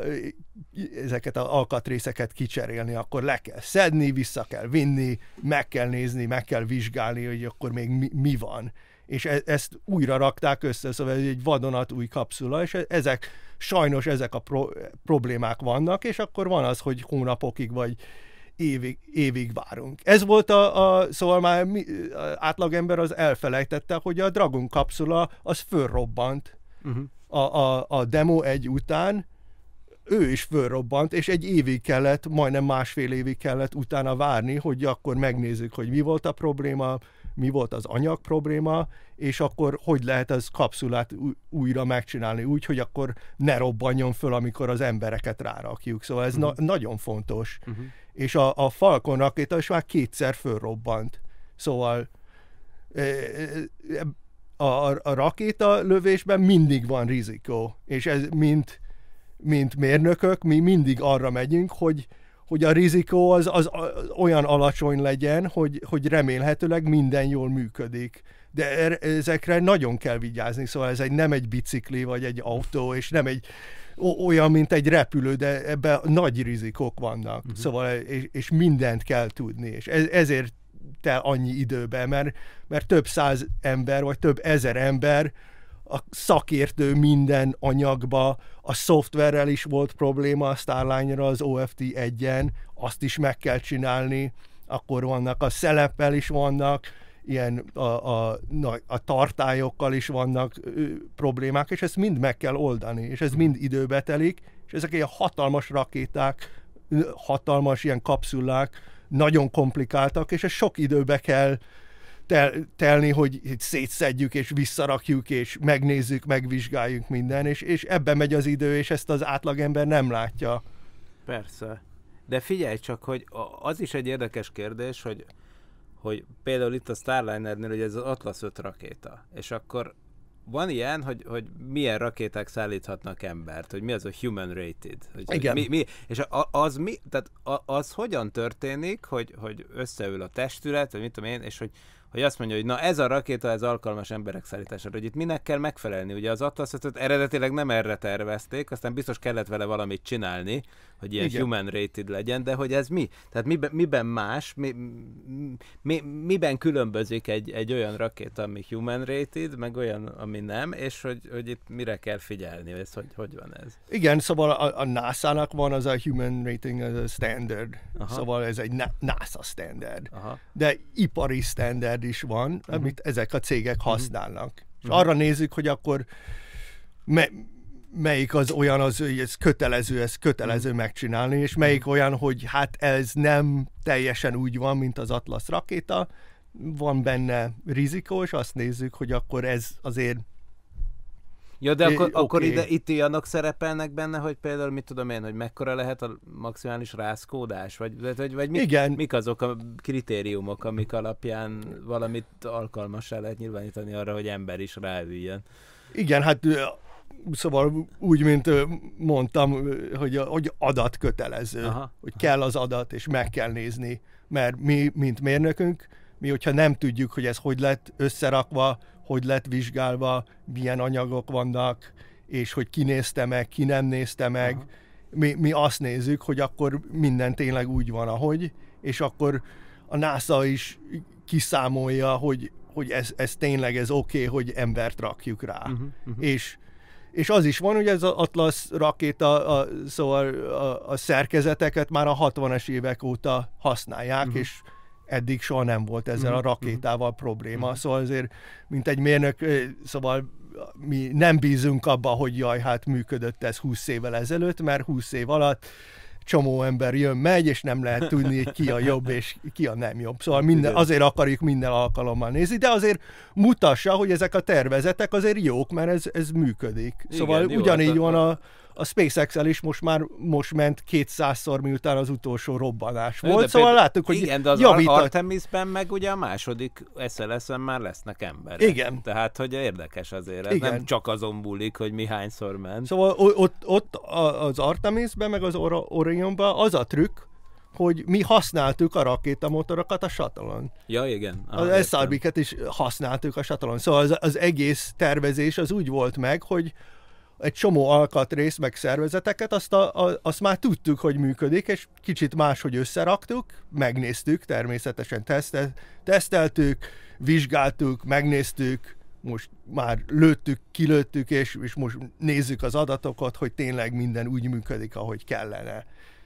ezeket a alkatrészeket kicserélni, akkor le kell szedni, vissza kell vinni, meg kell nézni, meg kell vizsgálni, hogy akkor még mi, mi van és e- ezt újra rakták össze, szóval ez egy vadonat új kapszula, és e-, ezek, sajnos ezek a pro- problémák vannak, és akkor van az, hogy hónapokig vagy évig, évig várunk. Ez volt a, a szóval már mi, átlagember az elfelejtette, hogy a Dragon kapszula az fölrobbant uh-huh. a, a, a demo egy után, ő is fölrobbant, és egy évig kellett, majdnem másfél évig kellett utána várni, hogy akkor megnézzük, hogy mi volt a probléma, mi volt az anyag probléma, és akkor hogy lehet az kapszulát újra megcsinálni úgy, hogy akkor ne robbanjon föl, amikor az embereket rárakjuk. Szóval ez uh-huh. na- mhm. nagyon fontos. Uh-huh. És a, a Falcon rakéta is már kétszer fölrobbant. Szóval e, e, e, a, a, a rakéta lövésben mindig van rizikó, és ez mint, mint mérnökök, mi mindig arra megyünk, hogy hogy a rizikó az, az olyan alacsony legyen, hogy, hogy remélhetőleg minden jól működik. De er, ezekre nagyon kell vigyázni, szóval ez egy nem egy bicikli vagy egy autó, és nem egy olyan, mint egy repülő, de ebben nagy rizikók vannak. Uh-huh. Szóval, és, és mindent kell tudni, és ez, ezért tel annyi időben, mert, mert több száz ember, vagy több ezer ember a szakértő minden anyagba, a szoftverrel is volt probléma a Starline-ra, az OFT1-en, azt is meg kell csinálni, akkor vannak a szeleppel is vannak, ilyen a, a, a tartályokkal is vannak ö, problémák, és ezt mind meg kell oldani, és ez mind időbe telik, és ezek ilyen hatalmas rakéták, hatalmas ilyen kapszulák, nagyon komplikáltak, és ez sok időbe kell tel- telni, hogy szétszedjük és visszarakjuk, és megnézzük, megvizsgáljuk minden, és, és ebbe megy az idő, és ezt az átlagember nem látja. Persze. De figyelj csak, hogy az is egy érdekes kérdés, hogy, hogy például itt a Starlinernél, hogy ez az Atlas 5 rakéta, és akkor van ilyen, hogy, hogy milyen rakéták szállíthatnak embert, hogy mi az a human rated. Hogy, Igen. Hogy mi, mi, és a, az mi, tehát a, az hogyan történik, hogy, hogy összeül a testület, vagy mit tudom én, és hogy hogy azt mondja, hogy na ez a rakéta, ez alkalmas emberek szállítására, hogy itt minek kell megfelelni. Ugye az Atlas eredetileg nem erre tervezték, aztán biztos kellett vele valamit csinálni, hogy ilyen Igen. human rated legyen, de hogy ez mi? Tehát miben, miben más, mi, mi, miben különbözik egy, egy olyan rakéta, ami human rated, meg olyan, ami nem, és hogy, hogy itt mire kell figyelni, ez, hogy hogy van ez? Igen, szóval a, a NASA-nak van az a human rating, az a standard, Aha. szóval ez egy NASA standard, Aha. de ipari standard is van, uh-huh. amit ezek a cégek mhm. használnak. Uh-huh. És mhm. arra nézzük, hogy akkor me- melyik az olyan, az, hogy ez kötelező, ez kötelező mm. megcsinálni, és melyik mm. olyan, hogy hát ez nem teljesen úgy van, mint az Atlas rakéta, van benne rizikó, és azt nézzük, hogy akkor ez azért Ja, de akkor, okay. akkor ide, itt ilyanok szerepelnek benne, hogy például mit tudom én, hogy mekkora lehet a maximális rászkódás, vagy, vagy, vagy mik, Igen. mik azok a kritériumok, amik alapján valamit alkalmasá lehet nyilvánítani arra, hogy ember is ráüljön. Igen, hát szóval úgy, mint mondtam, hogy, hogy adat kötelező, Aha. hogy kell az adat, és meg kell nézni, mert mi, mint mérnökünk, mi, hogyha nem tudjuk, hogy ez hogy lett összerakva, hogy lett vizsgálva, milyen anyagok vannak, és hogy ki nézte meg, ki nem nézte meg, mi, mi azt nézzük, hogy akkor minden tényleg úgy van, ahogy, és akkor a NASA is kiszámolja, hogy hogy ez, ez tényleg ez oké, okay, hogy embert rakjuk rá. Uh-huh, uh-huh. És és az is van, hogy ez az Atlas rakéta, a, szóval a, a szerkezeteket már a 60-as évek óta használják, uh-huh. és eddig soha nem volt ezzel a mhm. rakétával uh-huh. probléma. Uh-huh. Szóval azért, mint egy mérnök, szóval mi nem bízunk abba, hogy jaj, hát működött ez 20 évvel ezelőtt, mert 20 év alatt csomó ember jön, megy, és nem lehet tudni, hogy ki a jobb és ki a nem jobb. Szóval minden, azért akarjuk minden alkalommal nézni, de azért mutassa, hogy ezek a tervezetek azért jók, mert ez, ez működik. Szóval Igen, hát ugyanígy jó, van a, a SpaceX-el is most már most ment 200-szor, miután az utolsó robbanás volt, de szóval például, láttuk, hogy Igen, de az javítat... Artemisben meg ugye a második sls már lesznek emberek. Igen. Tehát, hogy érdekes azért, ez Igen. nem csak azon múlik, hogy mi hányszor ment. Szóval ott, ott az Artemisben, meg az Orionban az a trükk, hogy mi használtuk a rakétamotorokat a satalon. Ja, igen. Ah, az SRB-ket is használtuk a satalon. Szóval az, az egész tervezés az úgy volt meg, hogy egy csomó alkatrész meg szervezeteket, azt, a, a, azt már tudtuk, hogy működik, és kicsit máshogy összeraktuk, megnéztük, természetesen tesztel, teszteltük, vizsgáltuk, megnéztük, most már lőttük, kilőttük, és, és most nézzük az adatokat, hogy tényleg minden úgy működik, ahogy kellene.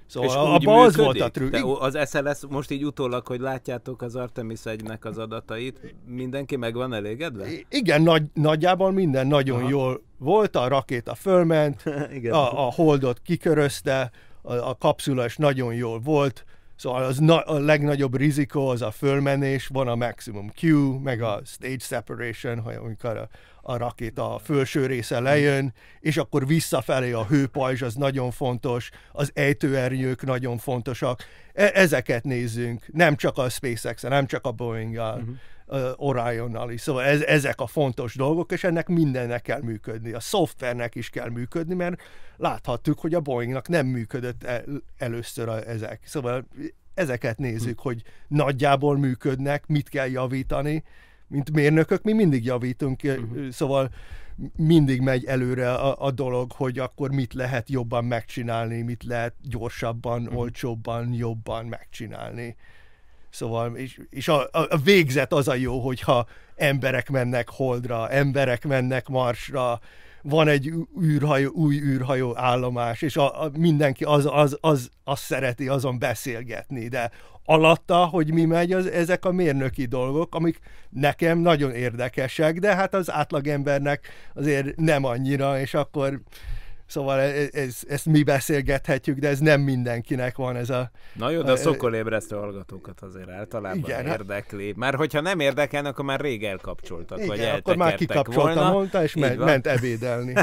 Szóval és abban működik? az volt a trükk. De az SLS most így utólag, hogy látjátok az Artemis 1 az adatait, mindenki meg van elégedve? I- igen, nagy, nagyjából minden nagyon Aha. jól volt, a rakéta fölment, igen. A, a holdot kikörözte, a, a kapszula is nagyon jól volt, Szóval az na- a legnagyobb rizikó az a fölmenés, van a maximum Q, meg a stage separation, amikor a, a rakéta a felső része lejön, és akkor visszafelé a hőpajzs, az nagyon fontos, az ejtőernyők nagyon fontosak. E- ezeket nézzünk, nem csak a SpaceX, nem csak a Boeing-gal, uh-huh. uh, Orionnal is. Szóval ez, ezek a fontos dolgok, és ennek mindennek kell működni. A szoftvernek is kell működni, mert láthattuk, hogy a Boeingnak nem működött el, először a, ezek. Szóval ezeket nézzük, uh-huh. hogy nagyjából működnek, mit kell javítani, mint mérnökök mi mindig javítunk, uh-huh. szóval mindig megy előre a, a dolog, hogy akkor mit lehet jobban megcsinálni, mit lehet gyorsabban, uh-huh. olcsóbban, jobban megcsinálni. Szóval, és, és a, a, a végzet az a jó, hogyha emberek mennek holdra, emberek mennek marsra, van egy űrhajó, új űrhajó állomás, és a, a mindenki az, az, az, az szereti azon beszélgetni, de alatta, hogy mi megy, az, ezek a mérnöki dolgok, amik nekem nagyon érdekesek, de hát az átlagembernek azért nem annyira, és akkor Szóval ez, e-, ez, ezt mi beszélgethetjük, de ez nem mindenkinek van ez a... Na jó, de a, a e-, szokolébresztő hallgatókat azért általában igen, hát- érdekli. Már hogyha nem érdekelnek, akkor már rég elkapcsoltak, igen, vagy akkor már kikapcsoltam volna. mondta, és men, ment ebédelni.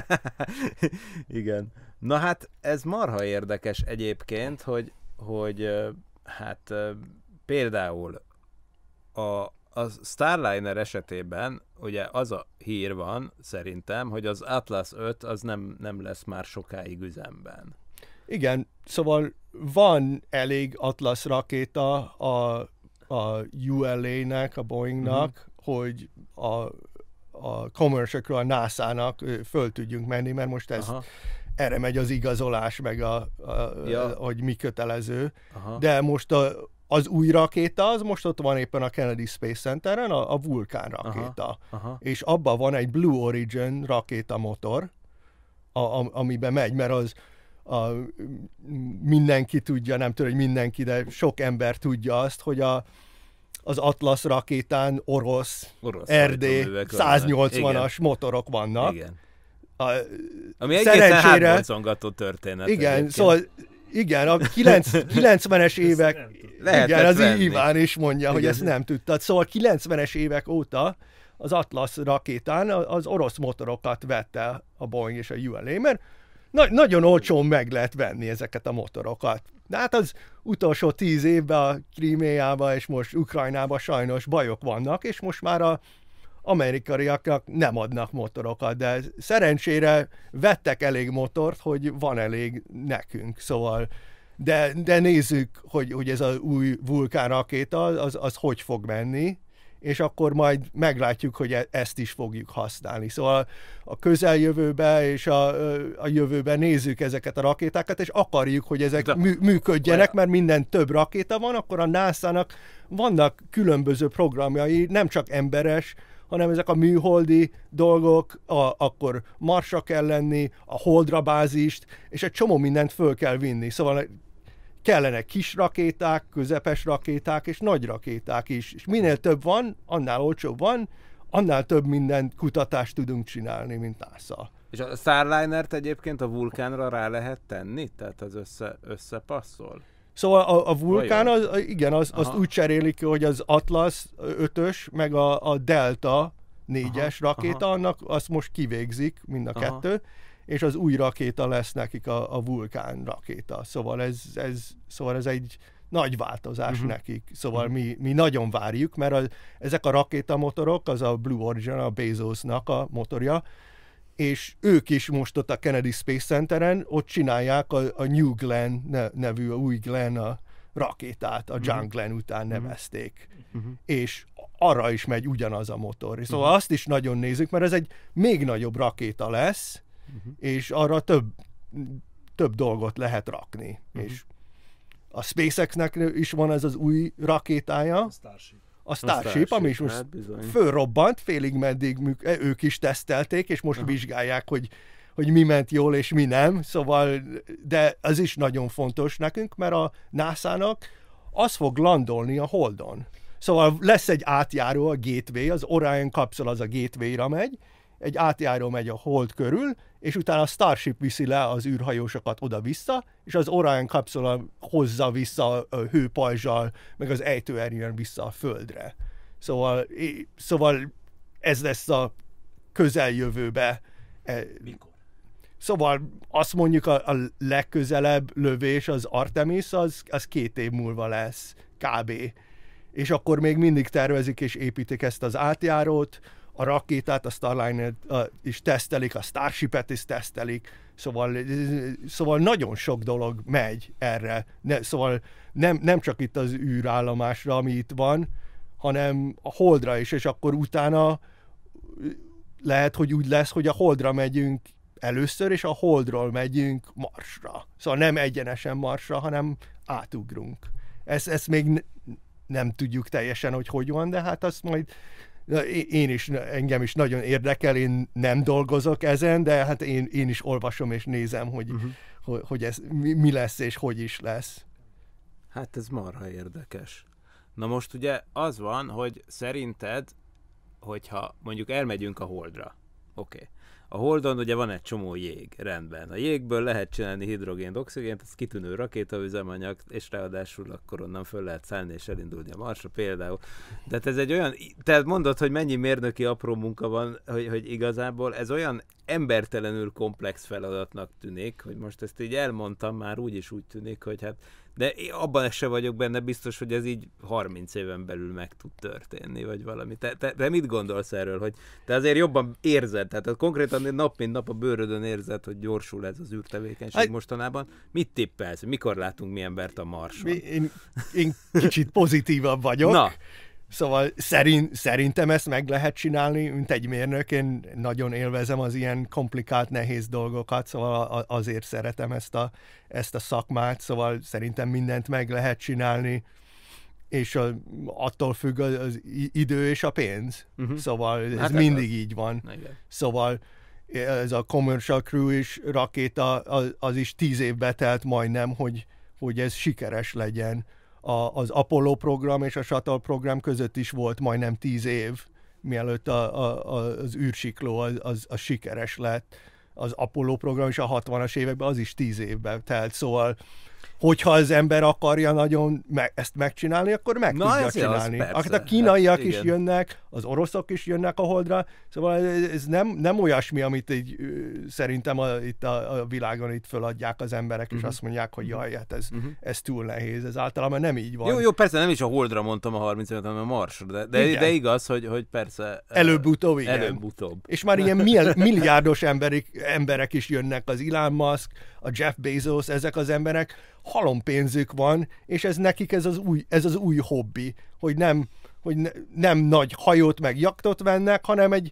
igen. Na hát ez marha érdekes egyébként, hogy, hogy Hát például a, a Starliner esetében ugye az a hír van szerintem, hogy az Atlas 5 az nem, nem lesz már sokáig üzemben. Igen, szóval van elég Atlas rakéta a, a ULA-nek, a Boeingnak, mm-hmm. hogy a, a commercial a NASA-nak föl tudjunk menni, mert most ez Aha erre megy az igazolás, meg a, a, ja. a hogy mi kötelező. Aha. De most a, az új rakéta, az most ott van éppen a Kennedy Space Centeren, a, a Vulkán rakéta. Aha. Aha. És abban van egy Blue Origin motor, a, a, amiben megy, mert az a, mindenki tudja, nem tudom, hogy mindenki, de sok ember tudja azt, hogy a, az Atlas rakétán orosz, orosz RD 180-as motorok vannak. Igen. A, Ami egészen hátborzongató történet. Igen, egyébként. szóval igen, a 90-es évek, igen, az venni. Iván is mondja, igen. hogy ezt nem tudtad. Szóval 90-es évek óta az Atlas rakétán az orosz motorokat vette a Boeing és a ULA, mert na- nagyon olcsón meg lehet venni ezeket a motorokat. De hát az utolsó tíz évben a Kríméjában és most Ukrajnában sajnos bajok vannak, és most már a amerikaiaknak nem adnak motorokat, de szerencsére vettek elég motort, hogy van elég nekünk, szóval de, de nézzük, hogy, hogy ez az új vulkán rakéta, az, az hogy fog menni, és akkor majd meglátjuk, hogy e, ezt is fogjuk használni. Szóval a közeljövőbe és a, a jövőben nézzük ezeket a rakétákat, és akarjuk, hogy ezek mű, működjenek, mert minden több rakéta van, akkor a NASA-nak vannak különböző programjai, nem csak emberes, hanem ezek a műholdi dolgok, a, akkor marsra kell lenni, a holdra bázist, és egy csomó mindent föl kell vinni. Szóval kellene kis rakéták, közepes rakéták és nagy rakéták is. És minél több van, annál olcsóbb van, annál több minden kutatást tudunk csinálni, mint NASA. És a Starlinert egyébként a vulkánra rá lehet tenni? Tehát az össze, összepasszol? Szóval a, a vulkán, az, igen, az, azt úgy cserélik ki, hogy az Atlas 5-ös, meg a, a Delta 4-es rakéta, Aha. annak azt most kivégzik mind a Aha. kettő, és az új rakéta lesz nekik a, a vulkán rakéta. Szóval ez, ez, szóval ez egy nagy változás uh-huh. nekik. Szóval uh-huh. mi, mi nagyon várjuk, mert a, ezek a rakétamotorok, az a Blue Origin, a Bezosnak a motorja, és ők is most ott a Kennedy Space Centeren, ott csinálják a, a New Glenn nevű, a új Glenn a rakétát, a mhm. John Glenn után mhm. nevezték. Uh-huh. És arra is megy ugyanaz a motor. Szóval uh-huh. azt is nagyon nézzük, mert ez egy még nagyobb rakéta lesz, uh-huh. és arra több, több dolgot lehet rakni. Uh-huh. És a SpaceX-nek is van ez az új rakétája. A Starship a Starship, ami is hát most fölrobbant, félig meddig e, ők is tesztelték, és most Aha. vizsgálják, hogy hogy mi ment jól és mi nem, szóval, de ez is nagyon fontos nekünk, mert a NASA-nak az fog landolni a Holdon. Szóval lesz egy átjáró, a Gateway, az Orion kapszol az a Gateway-ra megy, egy átjáró megy a Hold körül, és utána a Starship viszi le az űrhajósokat oda-vissza, és az Orion kapszula hozza vissza a hőpajzsal, meg az ejtőernyőn vissza a Földre. Szóval, szóval ez lesz a közeljövőbe. E, Mikor? Szóval azt mondjuk a, a legközelebb lövés, az Artemis, az, az két év múlva lesz kb. És akkor még mindig tervezik és építik ezt az átjárót, a rakétát, a Starliner is tesztelik, a Starship-et is tesztelik, szóval, szóval nagyon sok dolog megy erre, ne, szóval nem, nem csak itt az űrállomásra, ami itt van, hanem a Holdra is, és akkor utána lehet, hogy úgy lesz, hogy a Holdra megyünk először, és a Holdról megyünk Marsra. Szóval nem egyenesen Marsra, hanem átugrunk. Ezt, ezt még nem tudjuk teljesen, hogy hogy van, de hát azt majd én is, engem is nagyon érdekel, én nem dolgozok ezen, de hát én, én is olvasom és nézem, hogy, uh-huh. Mhm. hogy, hogy ez mi, mi lesz és hogy is lesz. Hát ez marha érdekes. Na most ugye az van, hogy szerinted, hogyha mondjuk elmegyünk a Holdra, oké, okay. A Holdon ugye van egy csomó jég, rendben. A jégből lehet csinálni hidrogént, oxigént, ez kitűnő rakétaüzemanyag, és ráadásul akkor onnan föl lehet szállni és elindulni a Marsra például. De hát ez egy olyan, tehát mondod, hogy mennyi mérnöki apró munka van, hogy, hogy igazából ez olyan embertelenül komplex feladatnak tűnik, hogy most ezt így elmondtam már úgy is úgy tűnik, hogy hát de abban se vagyok benne biztos, hogy ez így 30 éven belül meg tud történni, vagy valami. Te, te, te mit gondolsz erről, hogy te azért jobban érzed, tehát konkrétan nap mint nap a bőrödön érzed, hogy gyorsul ez az űrtevékenység hát, mostanában. Mit tippelsz? Mikor látunk mi embert a Marson? Én, én kicsit pozitívabb vagyok. Na, Szóval szerint, szerintem ezt meg lehet csinálni, mint egy mérnök, én nagyon élvezem az ilyen komplikált, nehéz dolgokat, szóval azért szeretem ezt a, ezt a szakmát, szóval szerintem mindent meg lehet csinálni, és a, attól függ az, az idő és a pénz. Uh-huh. Szóval ez hát mindig az. így van. Igen. Szóval ez a commercial crew is rakéta, az, az is tíz évbe telt majdnem, hogy, hogy ez sikeres legyen a, az Apollo program és a Shuttle program között is volt majdnem tíz év, mielőtt a, a, a, az űrsikló az, az, az sikeres lett. Az Apollo program is a 60-as években, az is tíz évben telt, szóval hogyha az ember akarja nagyon me- ezt megcsinálni, akkor meg Na, tudja csinálni. Az, persze. Hát a hát kínaiak hát, is igen. jönnek, az oroszok is jönnek a holdra, szóval ez nem, nem olyasmi, amit így szerintem a, itt a, a világon itt föladják az emberek, és uh-huh. azt mondják, hogy mhm. jaj, hát ez, uh-huh. ez túl nehéz, ez általában nem így van. Jó, jó, persze nem is a holdra mondtam a 35 hanem a marsra, de, de, de igaz, hogy, hogy persze... Előbb-utóbb, igen. Előbb-utóbb. És már ilyen milliárdos emberik, emberek is jönnek, az Elon Musk, a Jeff Bezos, ezek az emberek, Halom pénzük van, és ez nekik ez az új, ez az új hobbi, hogy nem, hogy ne, nem nagy hajót meg jaktot vennek, hanem egy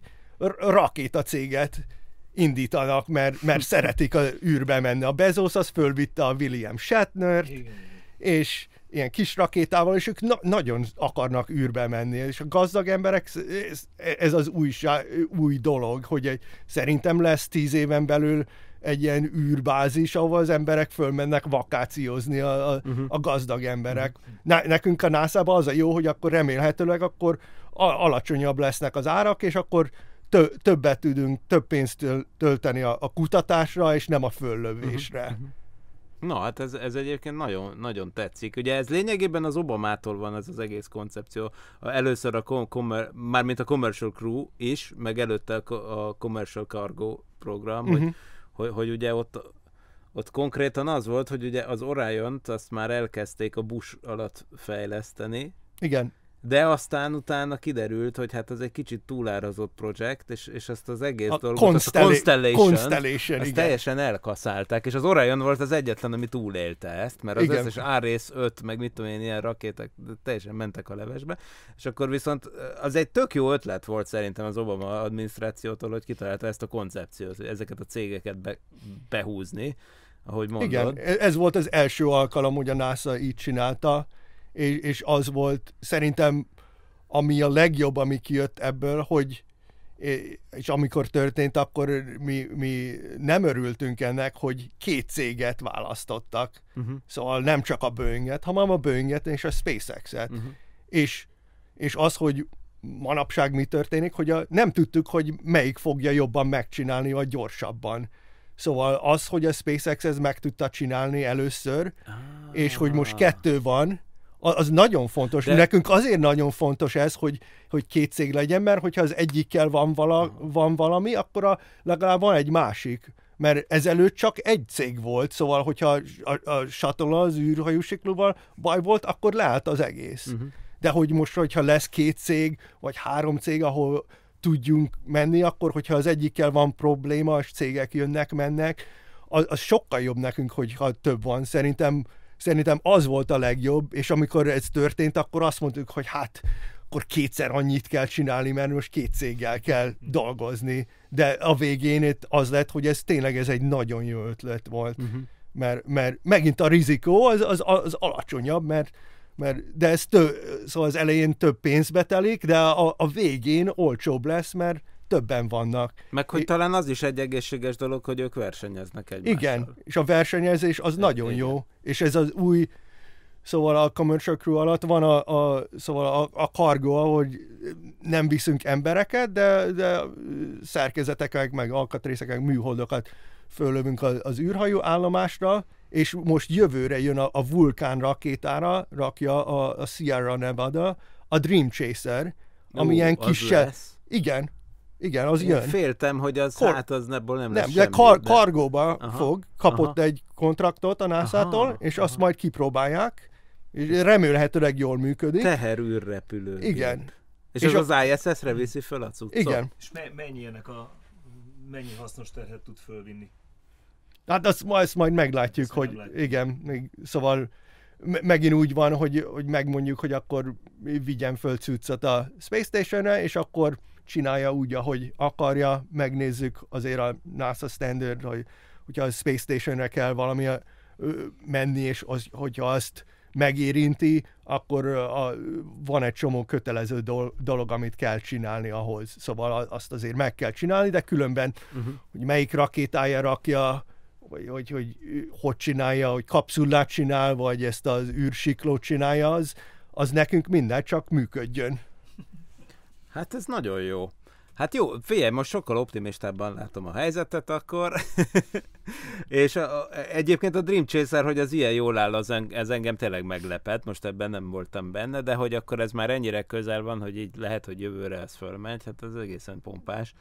rakéta céget indítanak, mert, mert szeretik a űrbe menni. A Bezos az fölvitte a William Shatnert, és ilyen kis rakétával, és ők na- nagyon akarnak űrbe menni, és a gazdag emberek, ez, ez az új, új dolog, hogy egy, szerintem lesz tíz éven belül egy ilyen űrbázis, ahol az emberek fölmennek vakációzni, a, a, uh-huh. a gazdag emberek. Ne, nekünk a nasa az a jó, hogy akkor remélhetőleg akkor alacsonyabb lesznek az árak, és akkor tö, többet tudunk, több pénzt tölteni a, a kutatásra, és nem a föllövésre. Uh-huh. Na, hát ez, ez egyébként nagyon, nagyon tetszik. Ugye ez lényegében az Obamától van ez az egész koncepció. Először a com- commer- mármint a Commercial Crew is, meg előtte a Commercial Cargo program, uh-huh. hogy hogy, hogy ugye ott, ott konkrétan az volt, hogy ugye az orion azt már elkezdték a bus alatt fejleszteni. Igen, de aztán utána kiderült, hogy hát az egy kicsit túlárazott projekt, és, és ezt az egész a dolgot, Constelli- a Constellation, Constellation ezt igen. teljesen elkaszálták, és az Orion volt az egyetlen, ami túlélte ezt, mert az igen. összes rész 5, meg mit tudom én, ilyen rakétek teljesen mentek a levesbe, és akkor viszont az egy tök jó ötlet volt szerintem az Obama adminisztrációtól, hogy kitalálta ezt a koncepciót, hogy ezeket a cégeket be, behúzni, ahogy mondod. Igen, e-, ez volt az első alkalom, hogy a NASA így csinálta, és, és az volt szerintem, ami a legjobb, ami kijött ebből, hogy és amikor történt, akkor mi, mi nem örültünk ennek, hogy két céget választottak. Uh-huh. Szóval nem csak a Boeinget, hanem a Boeinget és a SpaceX-et. Uh-huh. És, és az, hogy manapság mi történik, hogy a, nem tudtuk, hogy melyik fogja jobban megcsinálni, vagy gyorsabban. Szóval az, hogy a SpaceX ez meg tudta csinálni először, ah. és hogy most kettő van, az nagyon fontos. De... Nekünk azért nagyon fontos ez, hogy, hogy két cég legyen, mert hogyha az egyikkel van, vala, van valami, akkor a, legalább van egy másik. Mert ezelőtt csak egy cég volt, szóval hogyha a, a satola az űrhajósiklóval baj volt, akkor leállt az egész. Uh-huh. De hogy most, hogyha lesz két cég, vagy három cég, ahol tudjunk menni, akkor hogyha az egyikkel van probléma, és cégek jönnek, mennek, az, az sokkal jobb nekünk, hogyha több van. Szerintem Szerintem az volt a legjobb, és amikor ez történt, akkor azt mondtuk, hogy hát akkor kétszer annyit kell csinálni, mert most két céggel kell mhm. dolgozni. De a végén itt az lett, hogy ez tényleg ez egy nagyon jó ötlet volt. Uh-huh. Mert, mert megint a rizikó az, az, az alacsonyabb, mert, mert de ez tő, szóval az elején több pénzbe telik, de a, a végén olcsóbb lesz, mert többen vannak. Meg hogy é... talán az is egy egészséges dolog, hogy ők versenyeznek egymással. Igen, és a versenyezés az é, nagyon igen. jó, és ez az új Szóval a commercial crew alatt van a, a szóval a, a kargó, hogy nem viszünk embereket, de, de szerkezeteket, meg alkatrészeket, műholdokat fölövünk az, az űrhajó állomásra, és most jövőre jön a, a vulkán rakétára, rakja a, a Sierra Nevada, a Dream Chaser, ami Ó, ilyen kis... Igen, igen, az igen. Féltem, hogy az Kor... hát az ebből nem, nem lesz de semmi, kar- de... kargóba aha, fog, kapott aha. egy kontraktot a NASA-tól, és aha. azt majd kipróbálják, és remélhetőleg jól működik. Teherűrrepülő. Igen. És, és az, a... az ISS-re viszi föl a cuccot? Igen. És me- mennyi ennek a... mennyi hasznos terhet tud fölvinni? Hát azt, ezt majd meglátjuk, ezt hogy meglátjuk. igen, még, szóval me- megint úgy van, hogy, hogy megmondjuk, hogy akkor vigyen föl cuccot a Space station Station-re, és akkor csinálja úgy, ahogy akarja, megnézzük azért a NASA standard, hogy hogyha a Space Stationre kell valami menni, és az, hogyha azt megérinti, akkor a, van egy csomó kötelező dolog, amit kell csinálni ahhoz. Szóval azt azért meg kell csinálni, de különben, uh-huh. hogy melyik rakétája rakja, vagy hogy, hogy hogy csinálja, hogy kapszulát csinál, vagy ezt az űrsiklót csinálja, az, az nekünk minden csak működjön. Hát ez nagyon jó. Hát jó, figyelj, most sokkal optimistábban látom a helyzetet akkor. és a, a, egyébként a Dream Chaser, hogy az ilyen jól áll, az en, ez engem tényleg meglepett, most ebben nem voltam benne, de hogy akkor ez már ennyire közel van, hogy így lehet, hogy jövőre ez fölmegy, hát ez egészen pompás.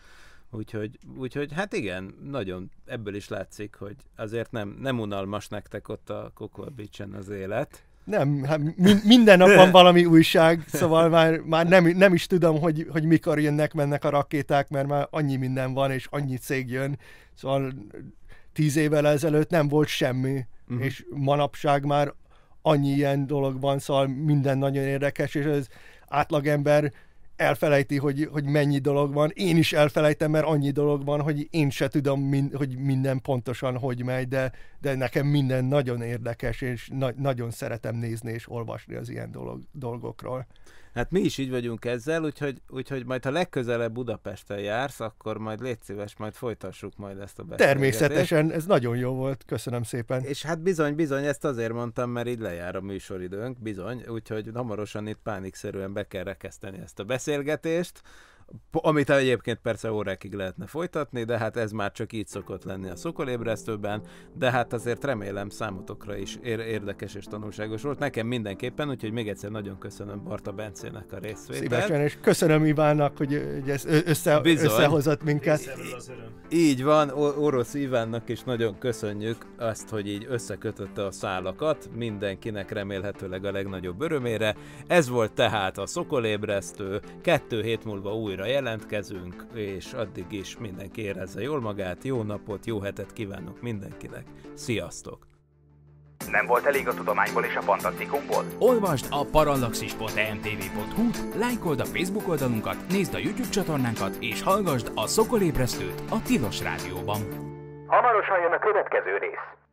Úgyhogy, úgyhogy hát igen, nagyon ebből is látszik, hogy azért nem, nem unalmas nektek ott a Cocoa Beach-en az élet. Nem, hát minden nap van valami újság, szóval már, már nem, nem is tudom, hogy, hogy mikor jönnek, mennek a rakéták, mert már annyi minden van, és annyi cég jön. Szóval tíz évvel ezelőtt nem volt semmi, uh-huh. és manapság már annyi ilyen dolog van, szóval minden nagyon érdekes, és az átlagember elfelejti, hogy, hogy mennyi dolog van. Én is elfelejtem, mert annyi dolog van, hogy én se tudom, min, hogy minden pontosan hogy megy, de, de nekem minden nagyon érdekes, és na, nagyon szeretem nézni és olvasni az ilyen dolog, dolgokról. Hát mi is így vagyunk ezzel, úgyhogy, úgyhogy majd ha legközelebb Budapesten jársz, akkor majd légy szíves, majd folytassuk majd ezt a beszélgetést. Természetesen, ez nagyon jó volt, köszönöm szépen. És hát bizony, bizony, ezt azért mondtam, mert így lejár a műsoridőnk, bizony, úgyhogy hamarosan itt pánikszerűen be kell rekeszteni ezt a beszélgetést amit egyébként persze órákig lehetne folytatni, de hát ez már csak így szokott lenni a szokolébresztőben, de hát azért remélem számotokra is ér- érdekes és tanulságos volt. Nekem mindenképpen, úgyhogy még egyszer nagyon köszönöm Barta Bencének a részvételt. Szívesen, és köszönöm Ivánnak, hogy, hogy ez össze, Bizony. összehozott minket. Így van, Orosz Ivánnak is nagyon köszönjük azt, hogy így összekötötte a szálakat, mindenkinek remélhetőleg a legnagyobb örömére. Ez volt tehát a szokolébresztő, kettő hét múlva újra újra jelentkezünk, és addig is mindenki érezze jól magát, jó napot, jó hetet kívánok mindenkinek. Sziasztok! Nem volt elég a tudományból és a fantasztikumból? Olvasd a parallaxis.emtv.hu, e lájkold a Facebook oldalunkat, nézd a YouTube csatornánkat, és hallgassd a Szokolébresztőt a Tilos Rádióban. Hamarosan jön a következő rész.